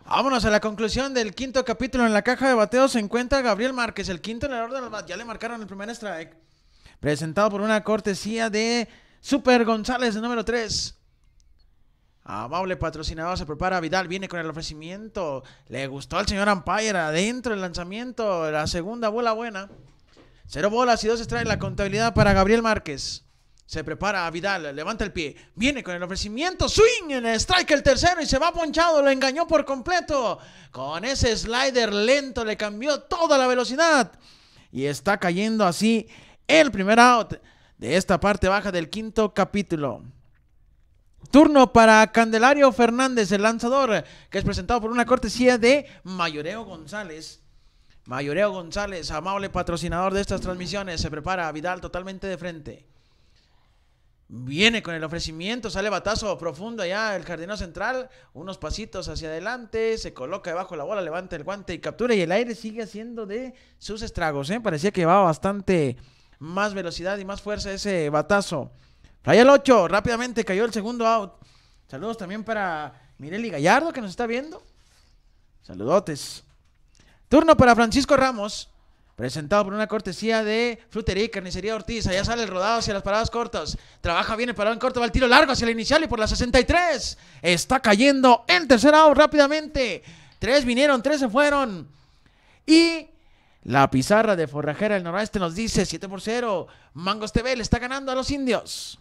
Vámonos a la conclusión del quinto capítulo. En la caja de bateo se encuentra Gabriel Márquez, el quinto en el orden. Ya le marcaron el primer strike. Presentado por una cortesía de Super González, el número 3. Amable patrocinador, se prepara Vidal, viene con el ofrecimiento. Le gustó al señor Ampire adentro el lanzamiento. La segunda bola buena. Cero bolas y dos strikes. La contabilidad para Gabriel Márquez. Se prepara a Vidal, levanta el pie, viene con el ofrecimiento, swing en el strike el tercero y se va ponchado, lo engañó por completo. Con ese slider lento le cambió toda la velocidad y está cayendo así el primer out de esta parte baja del quinto capítulo. Turno para Candelario Fernández, el lanzador, que es presentado por una cortesía de Mayoreo González. Mayoreo González, amable patrocinador de estas transmisiones, se prepara a Vidal totalmente de frente. Viene con el ofrecimiento, sale batazo profundo allá el jardinero central, unos pasitos hacia adelante, se coloca debajo de la bola, levanta el guante y captura y el aire sigue haciendo de sus estragos, ¿eh? Parecía que va bastante más velocidad y más fuerza ese batazo. rayal el 8, rápidamente cayó el segundo out. Saludos también para Mireli Gallardo que nos está viendo. Saludotes. Turno para Francisco Ramos. Presentado por una cortesía de Frutería Carnicería Ortiz. Allá sale el rodado hacia las paradas cortas. Trabaja bien el parado en corto. Va el tiro largo hacia la inicial y por la 63. Está cayendo en tercer out rápidamente. Tres vinieron, tres se fueron. Y la pizarra de Forrajera del Noroeste nos dice 7 por 0. Mangos TV le está ganando a los indios.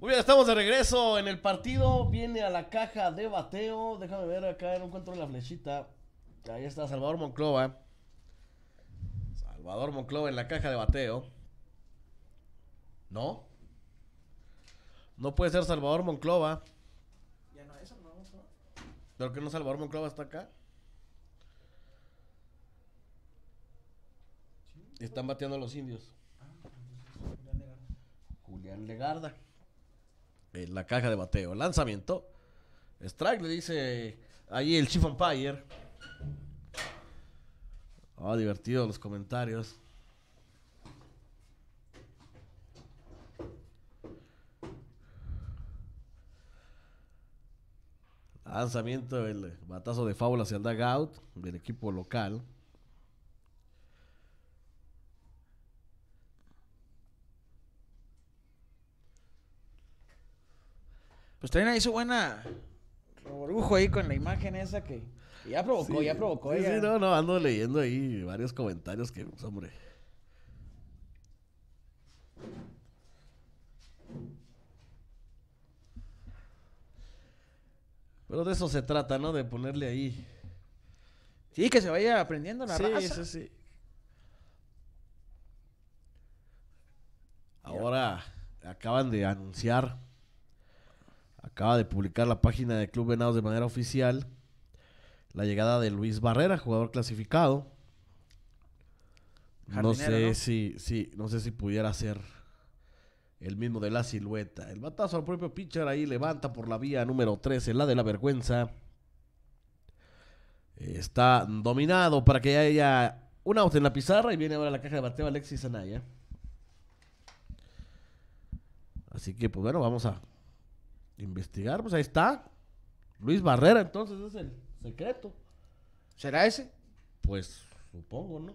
Muy bien, estamos de regreso en el partido. Viene a la caja de bateo. Déjame ver acá, no encuentro la flechita. Ahí está Salvador Monclova. Salvador Monclova en la caja de bateo. ¿No? No puede ser Salvador Monclova. Ya no ¿Pero que no Salvador Monclova está acá? Están bateando a los indios. Ah, Julián Legarda. Eh, la caja de bateo. Lanzamiento. Strike le dice ahí el Chief Empire. Oh, ah, divertido los comentarios. Lanzamiento del batazo de fábula hacia el del equipo local. Pues traen ahí su buena burbujo ahí con la imagen esa que ya provocó, ya provocó. Sí, sí, no, no, ando leyendo ahí varios comentarios que, pues, hombre. Pero de eso se trata, ¿no? De ponerle ahí. Sí, que se vaya aprendiendo la Sí, sí, sí. Ahora acaban de anunciar acaba de publicar la página de Club Venados de manera oficial la llegada de Luis Barrera, jugador clasificado. no sé si, no sé si pudiera ser el mismo de la silueta. El batazo al propio pitcher ahí levanta por la vía número 13, la de la vergüenza. Está dominado para que haya un out en la pizarra y viene ahora la caja de bateo Alexis Anaya. Así que, pues bueno, vamos a Investigar, pues ahí está. Luis Barrera, entonces es el secreto. ¿Será ese? Pues supongo, ¿no?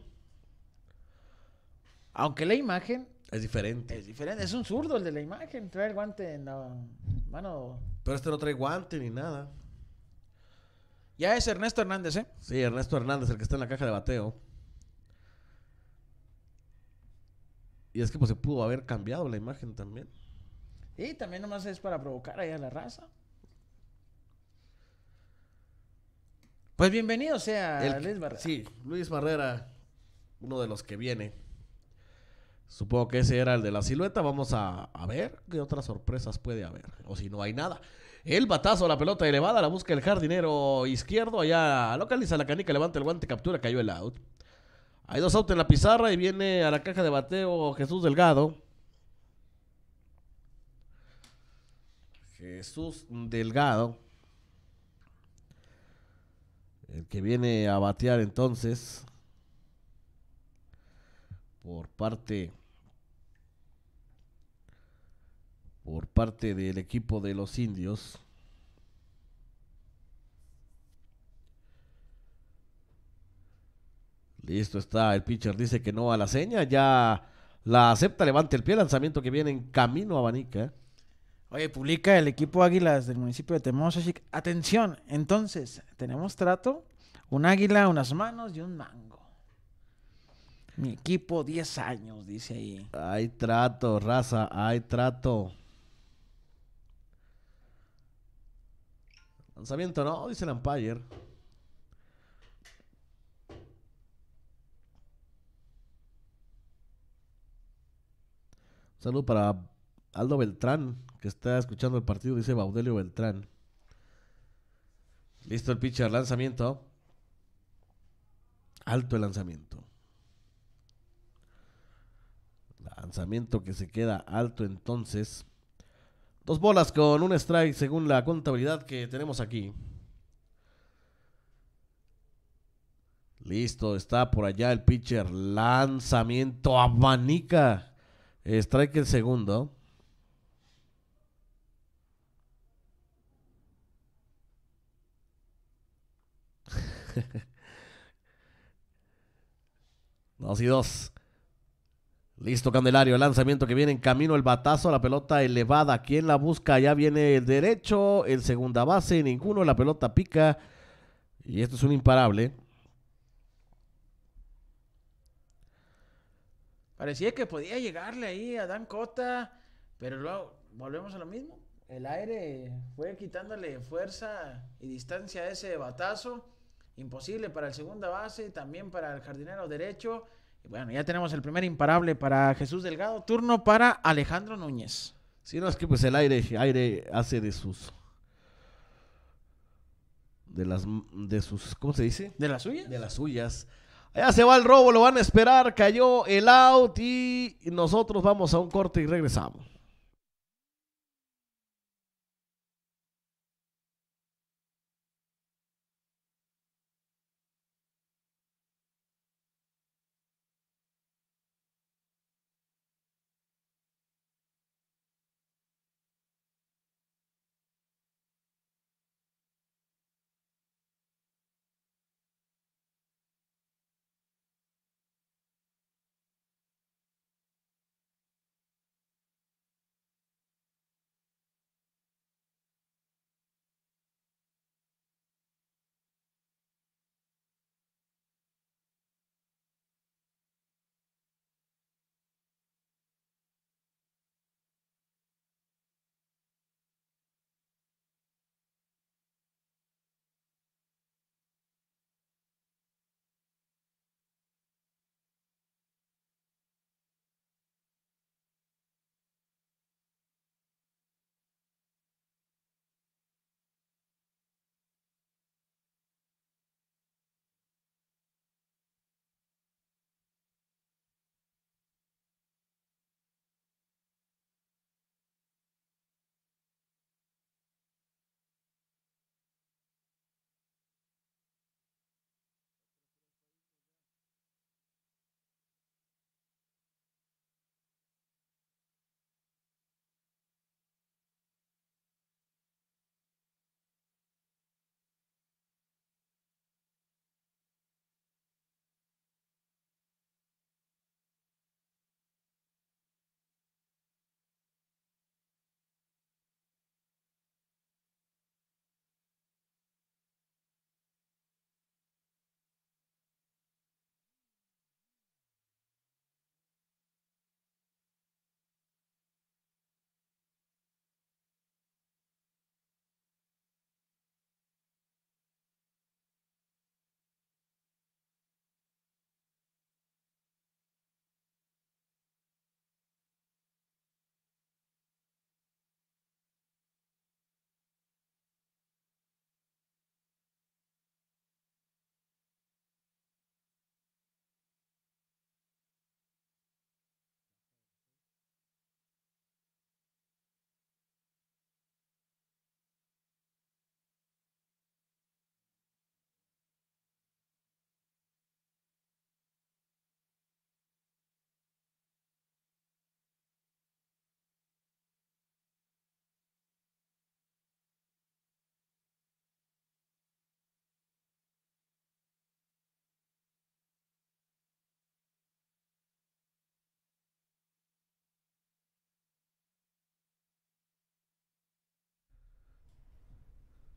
Aunque la imagen. Es diferente. Es diferente. Es un zurdo el de la imagen. Trae el guante en la mano. Pero este no trae guante ni nada. Ya es Ernesto Hernández, ¿eh? Sí, Ernesto Hernández, el que está en la caja de bateo. Y es que pues se pudo haber cambiado la imagen también. Y también nomás es para provocar ahí a la raza. Pues bienvenido sea Luis Barrera. Sí, Luis Barrera, uno de los que viene. Supongo que ese era el de la silueta. Vamos a, ver qué otras sorpresas puede haber. O si no hay nada. El batazo, la pelota elevada, la busca el jardinero izquierdo. Allá localiza la canica, levanta el guante, captura, cayó el out. Hay dos autos en la pizarra y viene a la caja de bateo Jesús Delgado. Jesús Delgado, el que viene a batear entonces por parte por parte del equipo de los indios. Listo está el pitcher, dice que no a la seña, ya la acepta, levanta el pie, lanzamiento que viene en camino a abanica Oye, publica el equipo Águilas del municipio de Temozochic. Atención, entonces, tenemos trato, un águila, unas manos y un mango. Mi equipo, 10 años, dice ahí. Hay trato, raza, hay trato. Lanzamiento no, dice el umpire. Saludo para Aldo Beltrán, que está escuchando el partido, dice Baudelio Beltrán. Listo el pitcher, lanzamiento. Alto el lanzamiento. Lanzamiento que se queda alto entonces. Dos bolas con un strike según la contabilidad que tenemos aquí. Listo, está por allá el pitcher. Lanzamiento abanica. Strike el segundo. Dos y dos. Listo, Candelario. El lanzamiento que viene en camino. El batazo. La pelota elevada. ¿Quién la busca? Ya viene el derecho. el segunda base. Ninguno. La pelota pica. Y esto es un imparable. Parecía que podía llegarle ahí a Dan Cota. Pero luego volvemos a lo mismo. El aire fue quitándole fuerza y distancia a ese batazo imposible para el segunda base, también para el jardinero derecho. Y bueno, ya tenemos el primer imparable para Jesús Delgado. Turno para Alejandro Núñez. Si no es que pues el aire, aire hace de sus de las de sus ¿cómo se dice? De las suyas. De las suyas. Allá se va el robo, lo van a esperar, cayó el out y nosotros vamos a un corte y regresamos.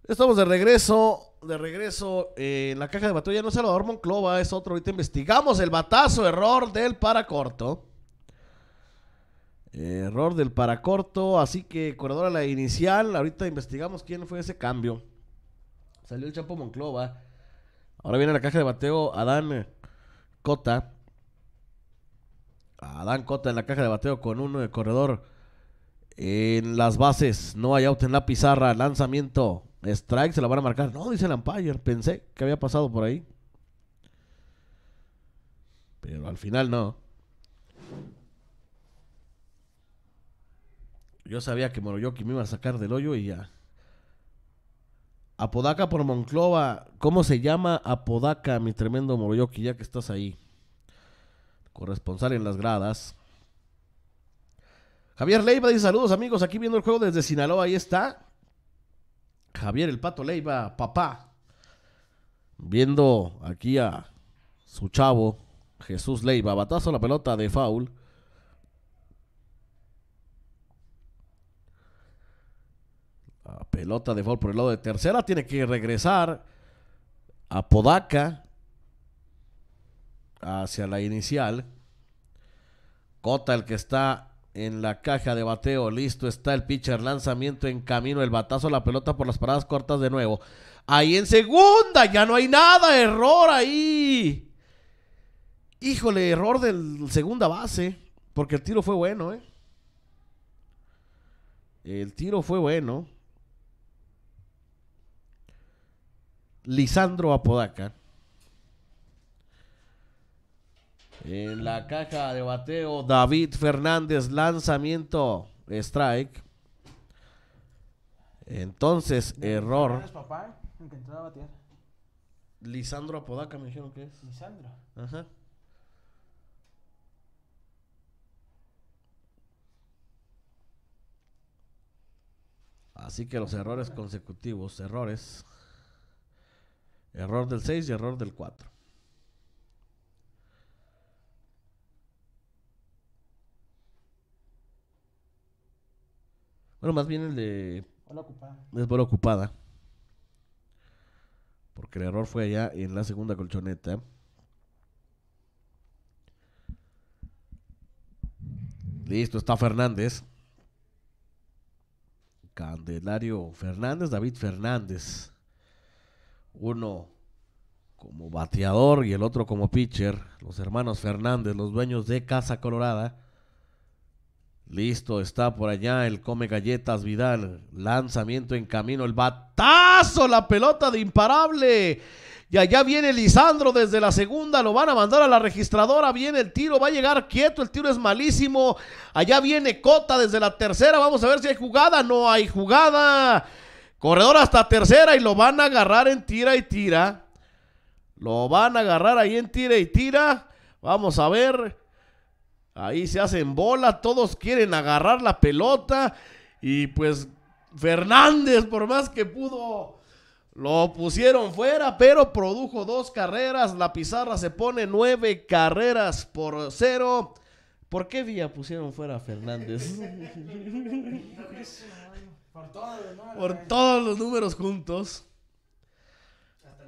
Estamos de regreso, de regreso en la caja de ya No es Salvador Monclova es otro. Ahorita investigamos el batazo, error del paracorto. corto, error del paracorto, así que corredor a la inicial. Ahorita investigamos quién fue ese cambio. Salió el Chapo Monclova. Ahora viene la caja de bateo Adán Cota. Adán Cota en la caja de bateo con uno de corredor en las bases. No hay out en la pizarra. Lanzamiento Strike se la van a marcar. No, dice el umpire. Pensé que había pasado por ahí. Pero al final no. Yo sabía que Moroyoki me iba a sacar del hoyo y ya. Apodaca por Monclova. ¿Cómo se llama Apodaca, mi tremendo Moroyoki, ya que estás ahí? Corresponsal en las gradas. Javier Leiva dice saludos amigos, aquí viendo el juego desde Sinaloa, ahí está. Javier el Pato Leiva, papá, viendo aquí a su chavo, Jesús Leiva, batazo la pelota de foul. La pelota de foul por el lado de tercera, tiene que regresar a Podaca hacia la inicial. Cota el que está en la caja de bateo. Listo está el pitcher. Lanzamiento en camino. El batazo, la pelota por las paradas cortas de nuevo. Ahí en segunda. Ya no hay nada. Error ahí. Híjole, error del segunda base. Porque el tiro fue bueno, ¿eh? El tiro fue bueno. Lisandro Apodaca. En la caja de bateo, David Fernández, lanzamiento, strike. Entonces, error. Es papá, a batear. Lisandro Apodaca, me dijeron que es. Lisandro. Ajá. Así que los errores consecutivos, errores. Error del 6 y error del 4. más bien el de. bola ocupada. Porque el error fue allá en la segunda colchoneta. Listo, está Fernández. Candelario Fernández, David Fernández. Uno como bateador y el otro como pitcher. Los hermanos Fernández, los dueños de Casa Colorada Listo, está por allá el come galletas Vidal. Lanzamiento en camino, el batazo, la pelota de imparable. Y allá viene Lisandro desde la segunda, lo van a mandar a la registradora, viene el tiro, va a llegar quieto, el tiro es malísimo. Allá viene Cota desde la tercera, vamos a ver si hay jugada, no hay jugada. Corredor hasta tercera y lo van a agarrar en tira y tira. Lo van a agarrar ahí en tira y tira. Vamos a ver. Ahí se hacen bola, todos quieren agarrar la pelota y pues Fernández, por más que pudo, lo pusieron fuera, pero produjo dos carreras. La pizarra se pone nueve carreras por cero. ¿Por qué vía pusieron fuera a Fernández? por, todos los números, juntos. Hasta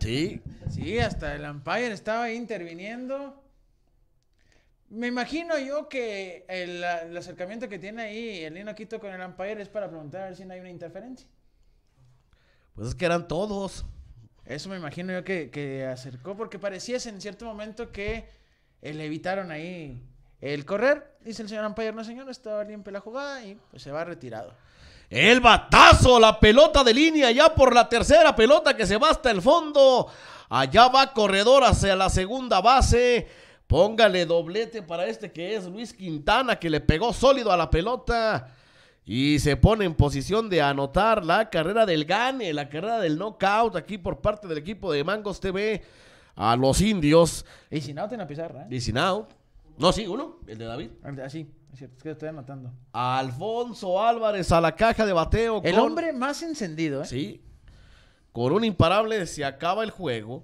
Sí. Sí, hasta el Empire estaba interviniendo. Me imagino yo que el, acercamiento que tiene ahí el Nino Quito con el Empire es para preguntar si no hay una interferencia. Pues es que eran todos. Eso me imagino yo que, acercó, porque pareciese en cierto momento que eh, le evitaron ahí el correr. Dice el señor Ampayer, no señor, estaba limpia la jugada y pues se va retirado. El batazo, la pelota de línea, ya por la tercera pelota que se va hasta el fondo. Allá va corredor hacia la segunda base. Póngale doblete para este que es Luis Quintana, que le pegó sólido a la pelota y se pone en posición de anotar la carrera del gane, la carrera del knockout aquí por parte del equipo de Mangos TV a los indios. Y si out en la pizarra. ¿eh? Y sin out. No, sí, uno, el de David. así, ah, es cierto, es que estoy anotando. Alfonso Álvarez a la caja de bateo. El hombre más encendido, ¿eh? Sí. Con un imparable se acaba el juego.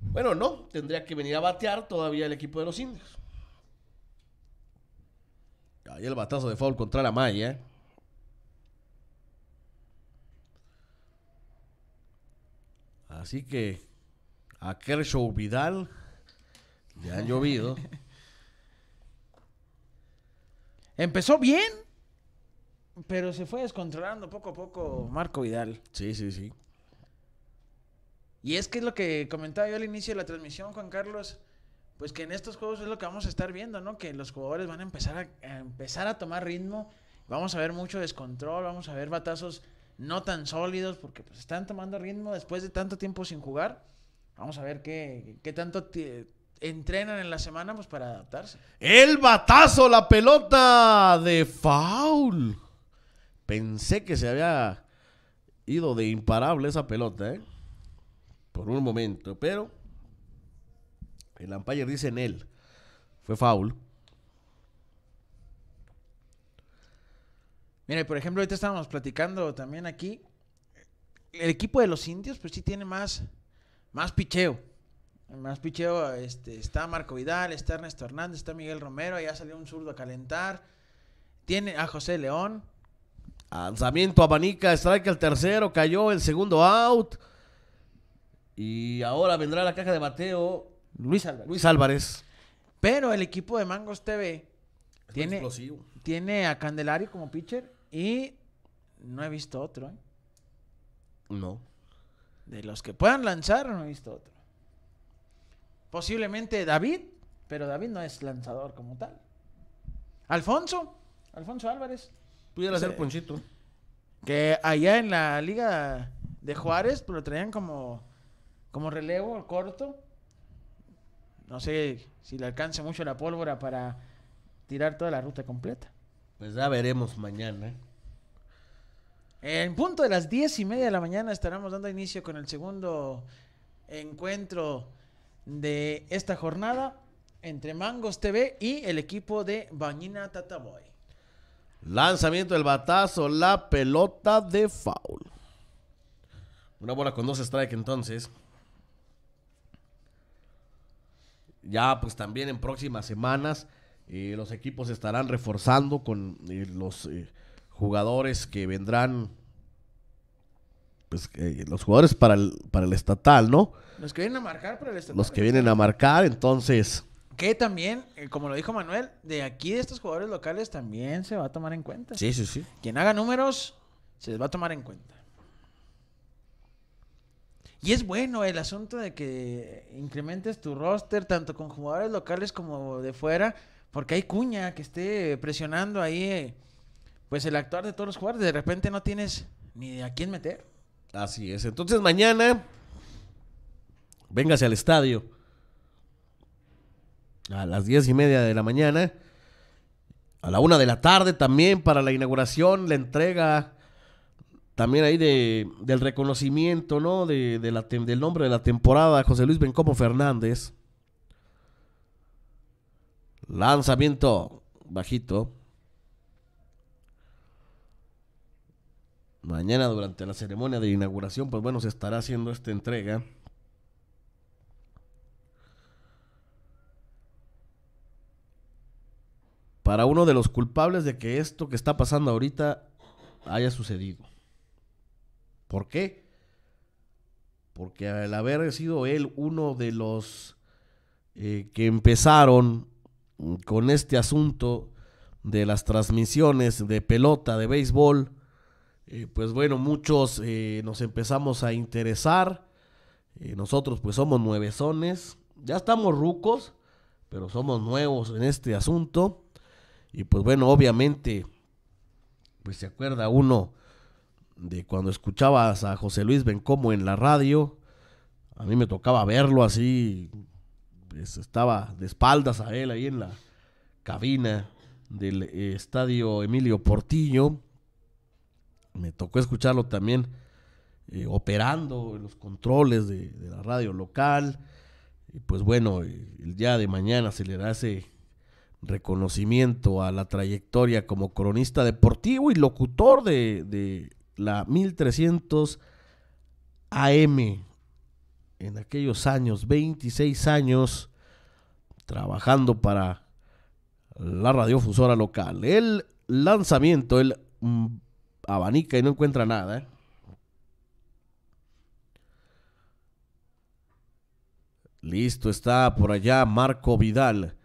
Bueno, no, tendría que venir a batear todavía el equipo de los indios. Ahí el batazo de foul contra la malla. ¿eh? Así que a Kershaw Vidal le han llovido. Empezó bien, pero se fue descontrolando poco a poco Marco Vidal. Sí, sí, sí. Y es que es lo que comentaba yo al inicio de la transmisión, Juan Carlos, pues que en estos juegos es lo que vamos a estar viendo, ¿no? Que los jugadores van a empezar a, empezar a tomar ritmo, vamos a ver mucho descontrol, vamos a ver batazos no tan sólidos porque pues están tomando ritmo después de tanto tiempo sin jugar. Vamos a ver qué, qué tanto entrenan en la semana pues para adaptarse. El batazo, la pelota de foul. Pensé que se había ido de imparable esa pelota, ¿eh? por un momento, pero el umpire dice en él, fue foul. Mira, por ejemplo, ahorita estábamos platicando también aquí, el equipo de los indios pues sí tiene más, más picheo. Más picheo, este, está Marco Vidal, está Ernesto Hernández, está Miguel Romero, ya salió un zurdo a calentar. Tiene a José León. Lanzamiento abanica, strike al tercero, cayó el segundo out. Y ahora vendrá la caja de bateo. Luis Álvarez. Luis Álvarez. Pero el equipo de Mangos TV tiene, tiene a Candelario como pitcher y no he visto otro. ¿eh? No. De los que puedan lanzar, no he visto otro. Posiblemente David, pero David no es lanzador como tal. Alfonso, Alfonso Álvarez. Pudiera ser Ponchito. Que allá en la liga de Juárez lo traían como como relevo corto. No sé si le alcanza mucho la pólvora para tirar toda la ruta completa. Pues ya veremos mañana. En punto de las diez y media de la mañana estaremos dando inicio con el segundo encuentro de esta jornada entre Mangos TV y el equipo de Bañina Tataboy. Lanzamiento del batazo, la pelota de foul. Una bola con dos strike entonces. Ya pues también en próximas semanas eh, los equipos estarán reforzando con eh, los eh, jugadores que vendrán pues los jugadores para el, para el estatal, ¿no? Los que vienen a marcar para el estatal. Los que vienen a marcar, entonces. Que también, como lo dijo Manuel, de aquí de estos jugadores locales también se va a tomar en cuenta. Sí, sí, sí. Quien haga números, se les va a tomar en cuenta. Y es bueno el asunto de que incrementes tu roster tanto con jugadores locales como de fuera, porque hay cuña que esté presionando ahí pues el actuar de todos los jugadores. De repente no tienes ni a quién meter. Así es. Entonces mañana, véngase al estadio a las diez y media de la mañana. A la una de la tarde también para la inauguración, la entrega también ahí de, del reconocimiento, ¿no? De, de la del nombre de la temporada, José Luis Bencomo Fernández. Lanzamiento bajito. Mañana durante la ceremonia de inauguración, pues bueno, se estará haciendo esta entrega. Para uno de los culpables de que esto que está pasando ahorita haya sucedido. ¿Por qué? Porque al haber sido él uno de los eh, que empezaron con este asunto de las transmisiones de pelota de béisbol, eh, pues bueno, muchos eh, nos empezamos a interesar. nosotros pues somos nuevezones, ya estamos rucos, pero somos nuevos en este asunto. Y pues bueno, obviamente, pues se acuerda uno de cuando escuchabas a José Luis Bencomo en la radio. A mí me tocaba verlo así, pues, estaba de espaldas a él ahí en la cabina del eh, estadio Emilio Portillo. Me tocó escucharlo también eh, operando en los controles de, la radio local. Y pues bueno, eh, el día de mañana se le da ese reconocimiento a la trayectoria como cronista deportivo y locutor de, de la 1300 AM en aquellos años, 26 años, trabajando para la radiofusora local. El lanzamiento, el mm, abanica y no encuentra nada. ¿eh? Listo, está por allá Marco Vidal.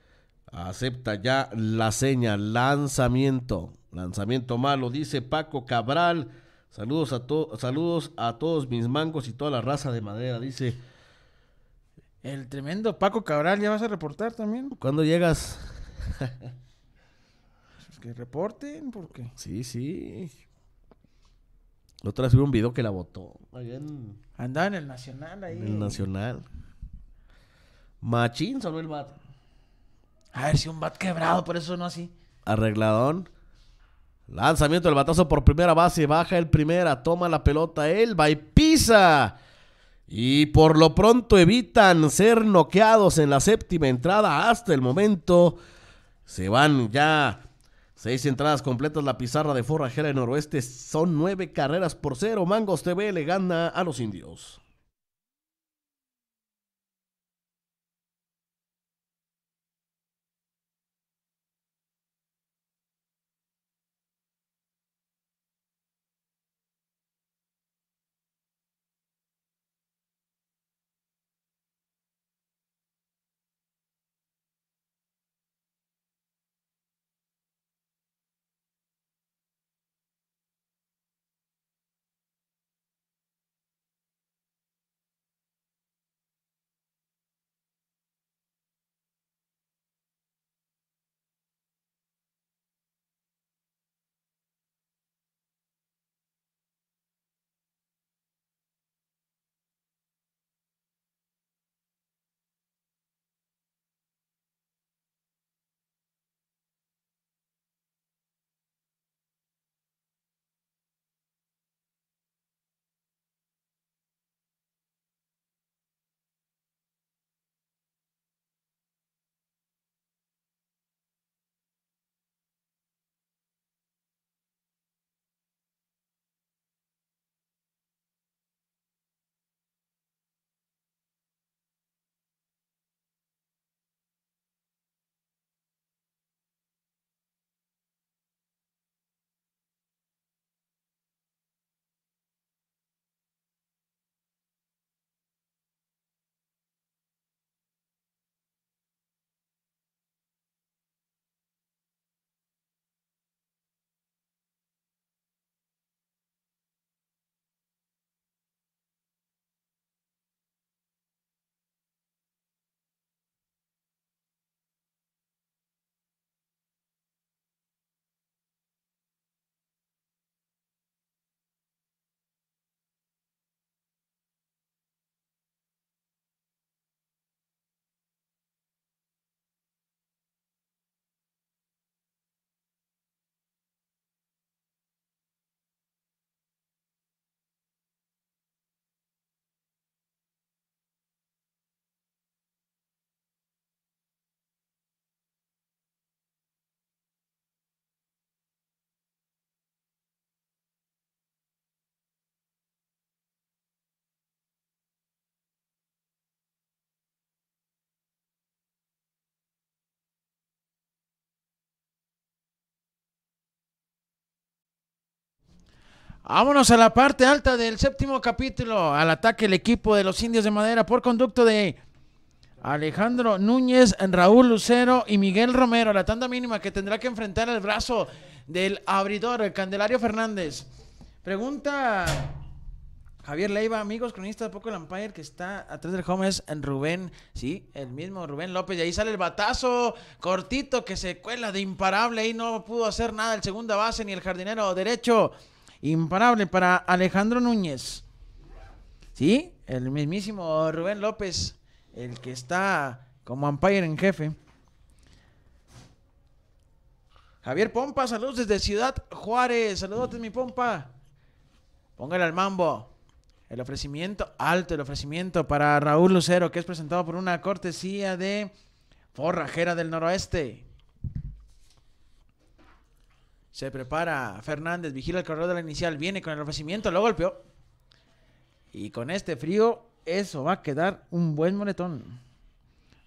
Acepta ya la seña, lanzamiento. Lanzamiento malo, dice Paco Cabral. Saludos a, saludos a todos mis mangos y toda la raza de madera, dice. El tremendo Paco Cabral, ¿ya vas a reportar también? ¿Cuándo llegas? Pues que reporten, porque... Sí, sí. La otra vez vi un video que la votó. En... Andaba en el Nacional ahí. el Nacional. Machín solo el bat. A ver si un bat quebrado, por eso no así. Arregladón. Lanzamiento del batazo por primera base, baja el primera, toma la pelota, él va y pisa. Y por lo pronto evitan ser noqueados en la séptima entrada. Hasta el momento se van ya seis entradas completas. La pizarra de Forrajera del Noroeste son nueve carreras por cero. Mangos TV le gana a los indios. Vámonos a la parte alta del séptimo capítulo. Al ataque el equipo de los indios de madera por conducto de Alejandro Núñez, Raúl Lucero y Miguel Romero. La tanda mínima que tendrá que enfrentar el brazo del abridor, el Candelario Fernández. Pregunta Javier Leiva, amigos cronistas, poco el que está atrás del home es Rubén, sí, el mismo Rubén López. Y ahí sale el batazo cortito que se cuela de imparable y no pudo hacer nada el segunda base ni el jardinero derecho imparable para Alejandro Núñez. Sí, el mismísimo Rubén López, el que está como umpire en jefe. Javier Pompa, saludos desde Ciudad Juárez. Saludos, mi Pompa. Póngale al mambo. El ofrecimiento, alto el ofrecimiento para Raúl Lucero, que es presentado por una cortesía de Forrajera del Noroeste. Se prepara Fernández, vigila el corredor de la inicial, viene con el ofrecimiento, lo golpeó. Y con este frío, eso va a quedar un buen moretón.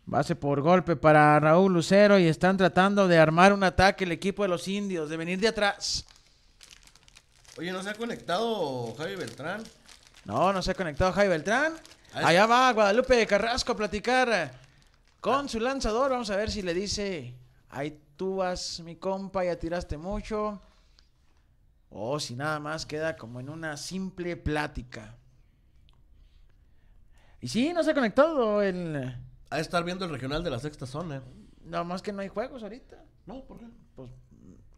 Base por golpe para Raúl Lucero y están tratando de armar un ataque el equipo de los indios, de venir de atrás. Oye, ¿no se ha conectado Javi Beltrán? No, no se ha conectado Javi Beltrán. Allá va Guadalupe Carrasco a platicar eh, con su lanzador. Vamos a ver si le dice, tú vas mi compa, y atiraste mucho. O si nada más queda como en una simple plática. Y sí, no se ha conectado el... A estar viendo el regional de la sexta zona. Nada más que no hay juegos ahorita. No, ¿por qué? Pues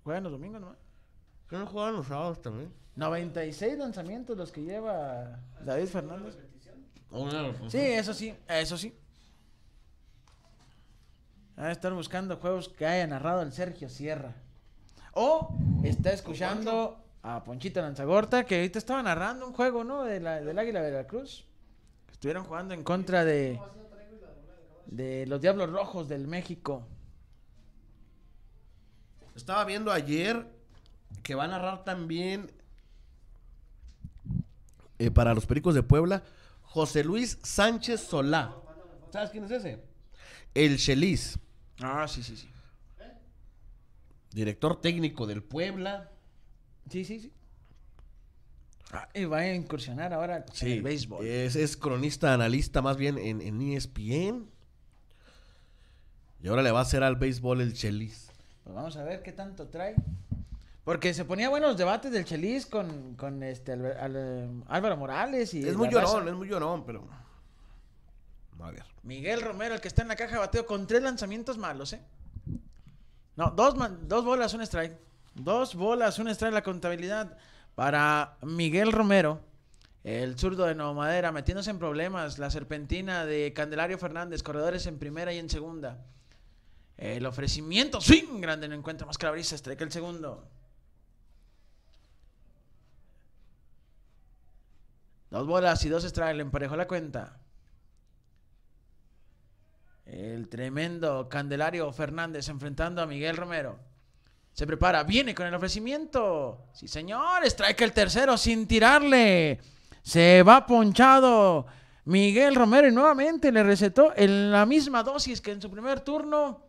juegan los domingos nomás. Que no juegan los sábados también? 96 lanzamientos los que lleva David Fernández. Oh, pues, sí, eso sí, eso sí a estar buscando juegos que haya narrado el Sergio Sierra. O está escuchando a Ponchito Lanzagorta, que ahorita estaba narrando un juego, ¿no? De la, del Águila Veracruz. Estuvieron jugando en contra de, de los Diablos Rojos del México. Estaba viendo ayer que va a narrar también eh, para los Pericos de Puebla José Luis Sánchez Solá. ¿Sabes quién es ese? El Chelis. Ah, sí, sí, sí. Director técnico del Puebla. Sí, sí, sí. y va a incursionar ahora al en el béisbol. Es, cronista, analista más bien en, ESPN. E y ahora le va a hacer al béisbol el Chelis. Pues vamos a ver qué tanto trae. Porque se ponía buenos debates del Chelis con, este eh, Álvaro Morales y. Es muy llorón, es muy llorón, pero. Miguel Romero, el que está en la caja de bateo con tres lanzamientos malos, ¿eh? No, dos, dos bolas, un strike. Dos bolas, un strike. La contabilidad para Miguel Romero. El zurdo de Nueva Madera metiéndose en problemas. La serpentina de Candelario Fernández. Corredores en primera y en segunda. El ofrecimiento. sin Grande no encuentra más que la Strike el segundo. Dos bolas y dos strike. Emparejó la cuenta. El tremendo Candelario Fernández enfrentando a Miguel Romero. Se prepara, viene con el ofrecimiento. Sí, señores, trae que el tercero sin tirarle. Se va ponchado Miguel Romero y nuevamente le recetó en la misma dosis que en su primer turno.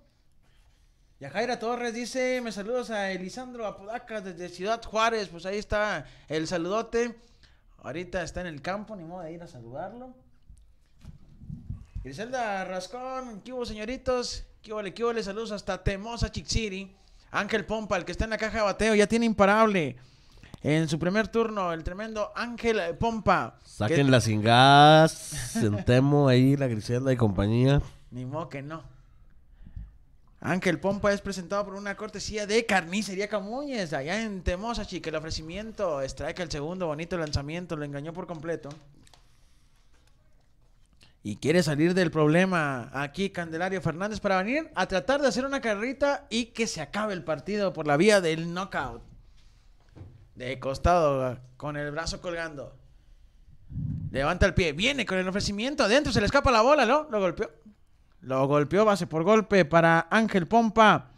Yajaira Torres dice, me saludos a Elisandro Apodaca desde Ciudad Juárez. Pues ahí está el saludote. Ahorita está en el campo, ni modo de ir a saludarlo. Griselda Rascón, ¿qué hubo, señoritos? ¿Qué hubo, qué hubo? Saludos hasta Temosa, Chixiri, Ángel Pompa, el que está en la caja de bateo, ya tiene imparable. En su primer turno, el tremendo Ángel Pompa. Saquen las sin gas, sentemos ahí la Griselda y compañía. Ni modo que no. Ángel Pompa es presentado por una cortesía de Carnicería Camuñez allá en Temosa que el ofrecimiento extrae que el segundo bonito lanzamiento lo engañó por completo y quiere salir del problema aquí Candelario Fernández para venir a tratar de hacer una carrita y que se acabe el partido por la vía del knockout. De costado, con el brazo colgando. Levanta el pie, viene con el ofrecimiento, adentro se le escapa la bola, ¿no? Lo golpeó. Lo golpeó base por golpe para Ángel Pompa.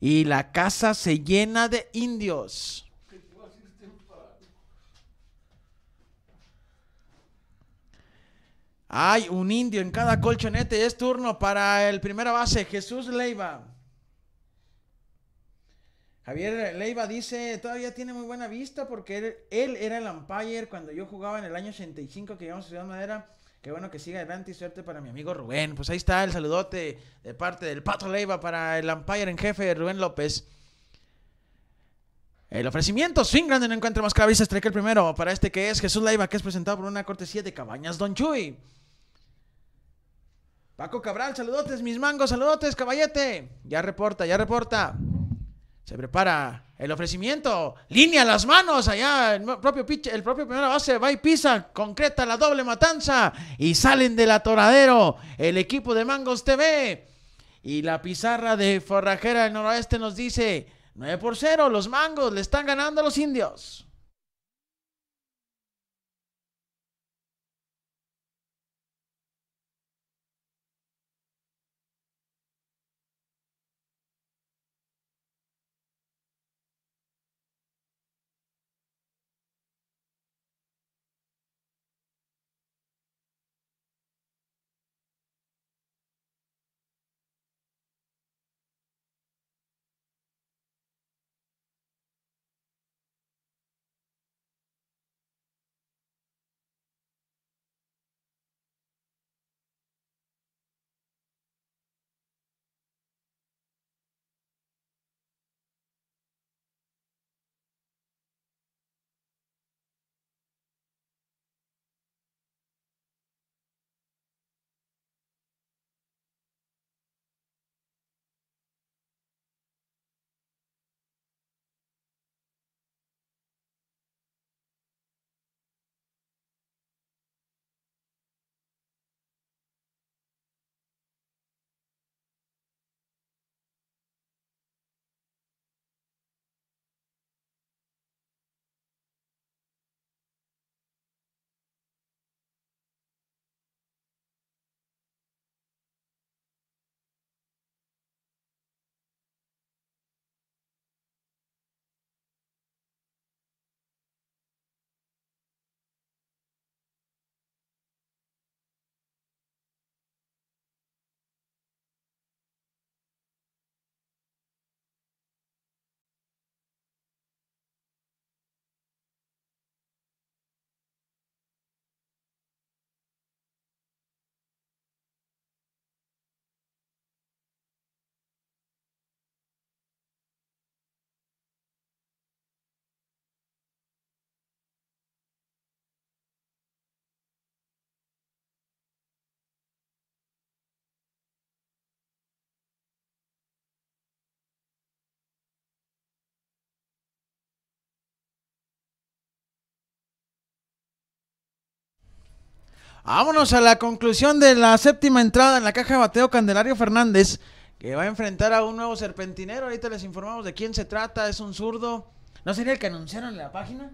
Y la casa se llena de indios. Hay un indio en cada colchonete. Es turno para el primera base, Jesús Leiva. Javier Leiva dice, todavía tiene muy buena vista porque él, era el umpire cuando yo jugaba en el año 85 que íbamos a Ciudad Madera. Qué bueno que siga adelante y suerte para mi amigo Rubén. Pues ahí está el saludote de parte del Pato Leiva para el umpire en jefe Rubén López. El ofrecimiento, swing grande, no encuentro más se strike el primero para este que es Jesús Leiva, que es presentado por una cortesía de Cabañas Don Chuy. Paco Cabral, saludotes, mis mangos, saludotes, caballete. Ya reporta, ya reporta. Se prepara el ofrecimiento. Línea las manos. Allá el propio, pitch, el propio primera base va y pisa. Concreta la doble matanza. Y salen del atoradero el equipo de Mangos TV. Y la pizarra de Forrajera del Noroeste nos dice 9 por 0. Los mangos le están ganando a los indios. Vámonos a la conclusión de la séptima entrada en la caja de bateo Candelario Fernández, que va a enfrentar a un nuevo serpentinero. Ahorita les informamos de quién se trata, es un zurdo. ¿No sería el que anunciaron en la página?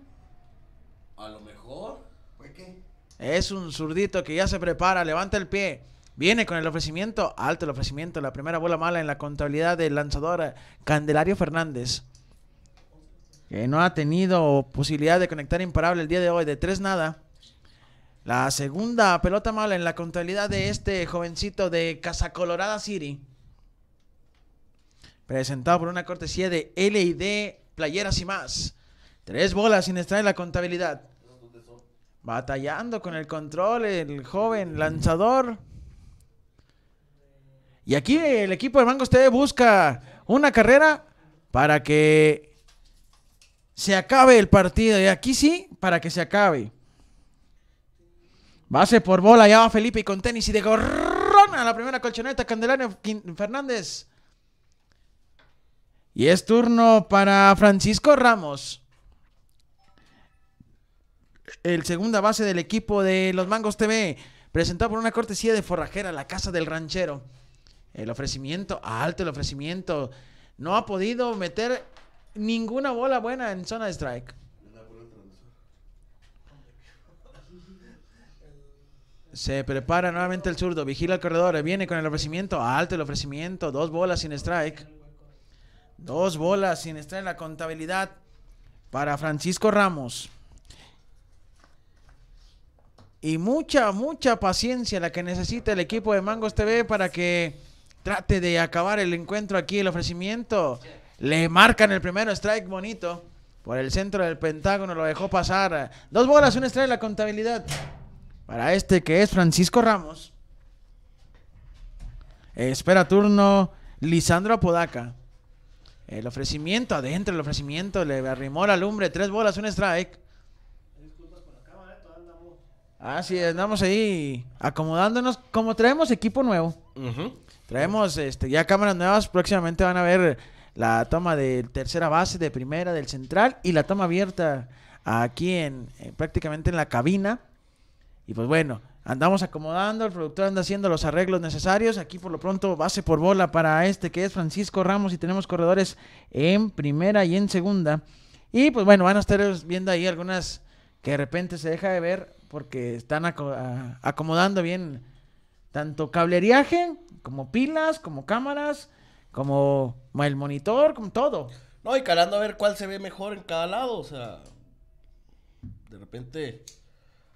A lo mejor. ¿Fue qué? Es un zurdito que ya se prepara, levanta el pie. Viene con el ofrecimiento, alto el ofrecimiento, la primera bola mala en la contabilidad del lanzador eh, Candelario Fernández. Que no ha tenido posibilidad de conectar imparable el día de hoy, de tres nada. La segunda pelota mala en la contabilidad de este jovencito de Casa Colorada City. Presentado por una cortesía de L y D, Playeras y más. Tres bolas sin extraer la contabilidad. Batallando con el control el joven lanzador. Y aquí el equipo de Mango usted busca una carrera para que se acabe el partido. Y aquí sí, para que se acabe. Base por bola, ya va Felipe con tenis y de a La primera colchoneta, Candelario Fernández. Y es turno para Francisco Ramos. El segunda base del equipo de los Mangos TV. Presentado por una cortesía de forrajera, la casa del ranchero. El ofrecimiento, alto el ofrecimiento. No ha podido meter ninguna bola buena en zona de strike. Se prepara nuevamente el zurdo, vigila el corredor, viene con el ofrecimiento, alto el ofrecimiento, dos bolas sin strike. Dos bolas sin strike la contabilidad para Francisco Ramos. Y mucha, mucha paciencia la que necesita el equipo de Mangos TV para que trate de acabar el encuentro aquí, el ofrecimiento. Le marcan el primero strike bonito por el centro del Pentágono, lo dejó pasar. Dos bolas, un strike la contabilidad para este que es Francisco Ramos. Espera turno Lisandro Apodaca. El ofrecimiento, adentro el ofrecimiento, le arrimó la lumbre, tres bolas, un strike. Así andamos ahí acomodándonos. Como traemos equipo nuevo, traemos este, ya cámaras nuevas. Próximamente van a ver la toma de tercera base, de primera, del central y la toma abierta aquí en eh, prácticamente en la cabina y pues bueno, andamos acomodando, el productor anda haciendo los arreglos necesarios. Aquí por lo pronto base por bola para este que es Francisco Ramos y tenemos corredores en primera y en segunda. Y pues bueno, van a estar viendo ahí algunas que de repente se deja de ver porque están acomodando bien tanto cableriaje como pilas, como cámaras, como el monitor, como todo. No, y calando a ver cuál se ve mejor en cada lado, o sea, de repente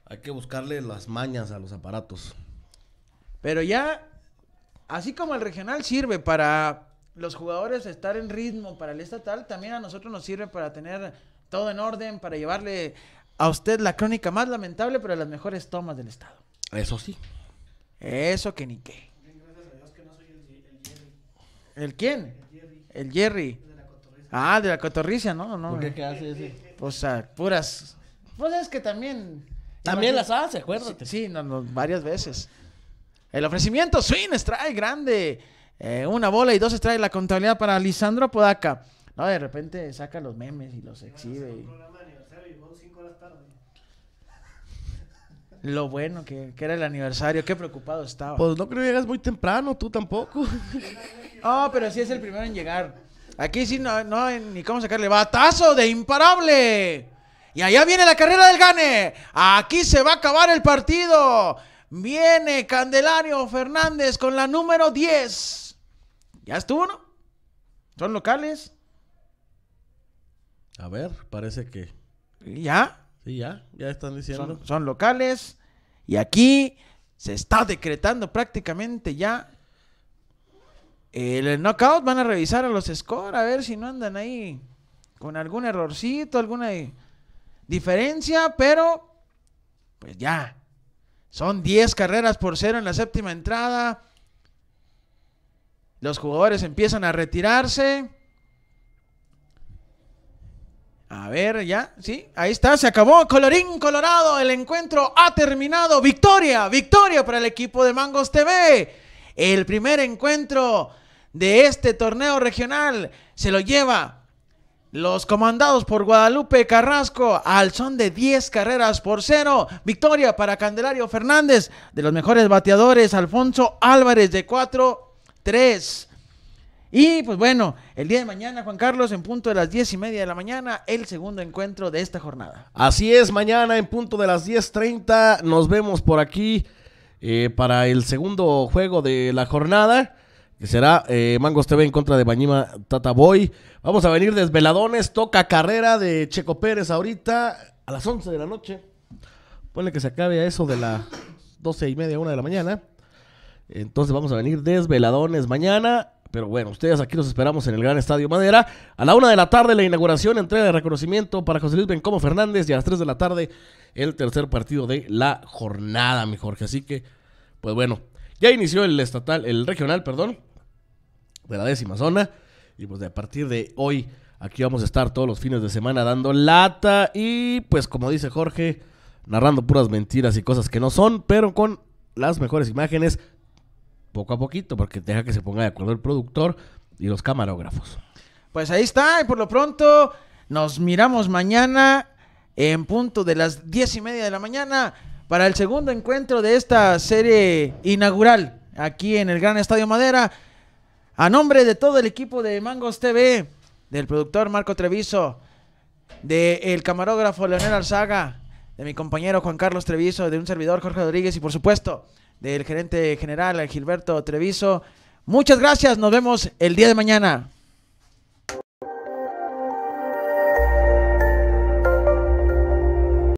hay que buscarle las mañas a los aparatos. Pero ya, así como el regional sirve para los jugadores estar en ritmo, para el estatal, también a nosotros nos sirve para tener todo en orden, para llevarle a usted la crónica más lamentable, pero las mejores tomas del estado. Eso sí. Eso que ni qué. Gracias a Dios que ¿El quién? El Jerry. El Jerry. De la ah, de la cotorricia, ¿no? no ¿Por qué, puras... Pues es que también también las hace, acuérdate. Sí, varias veces. El ofrecimiento, swing, strike, grande. Eh, una bola y dos strike, la contabilidad para Lisandro Podaca. No, de repente saca los memes y los exhibe. Lo bueno que, era el aniversario, qué preocupado estaba. Pues no creo que llegas muy temprano, tú tampoco. no pero sí es el primero en llegar. Aquí sí no, no ni cómo sacarle. ¡Batazo de imparable! Y allá viene la carrera del Gane. Aquí se va a acabar el partido. Viene Candelario Fernández con la número 10. Ya estuvo, ¿no? Son locales. A ver, parece que. ¿Ya? Sí, ya, ya están diciendo. Son, locales. Y aquí se está decretando prácticamente ya el knockout. Van a revisar a los scores a ver si no andan ahí con algún errorcito, alguna diferencia, pero pues ya. Son 10 carreras por cero en la séptima entrada. Los jugadores empiezan a retirarse. A ver, ya, sí, ahí está, se acabó. Colorín Colorado, el encuentro ha terminado. Victoria, victoria para el equipo de Mangos TV. El primer encuentro de este torneo regional se lo lleva los comandados por Guadalupe Carrasco al son de 10 carreras por cero. Victoria para Candelario Fernández. De los mejores bateadores, Alfonso Álvarez de 4-3. Y pues bueno, el día de mañana, Juan Carlos, en punto de las 10 y media de la mañana, el segundo encuentro de esta jornada. Así es, mañana en punto de las 10.30 nos vemos por aquí eh, para el segundo juego de la jornada será eh, Mangos TV en contra de Bañima Tataboy. Vamos a venir desveladones, toca carrera de Checo Pérez ahorita a las 11 de la noche. Ponle que se acabe a eso de las doce y media, 1 de la mañana. Entonces vamos a venir desveladones mañana. Pero bueno, ustedes aquí los esperamos en el Gran Estadio Madera. A la una de la tarde la inauguración, entrega de reconocimiento para José Luis Bencomo Fernández y a las 3 de la tarde el tercer partido de la jornada, mi Jorge. Así que, pues bueno, ya inició el estatal, el regional, perdón de la décima zona. Y pues de a partir de hoy, aquí vamos a estar todos los fines de semana dando lata y pues como dice Jorge, narrando puras mentiras y cosas que no son, pero con las mejores imágenes poco a poquito, porque deja que se ponga de acuerdo el productor y los camarógrafos. Pues ahí está, y por lo pronto nos miramos mañana en punto de las diez y media de la mañana para el segundo encuentro de esta serie inaugural aquí en el Gran Estadio Madera. A nombre de todo el equipo de Mangos TV, del productor Marco Treviso, del camarógrafo Leonel Arzaga, de mi compañero Juan Carlos Treviso, de un servidor Jorge Rodríguez y por supuesto del gerente general Gilberto Treviso. Muchas gracias, nos vemos el día de mañana.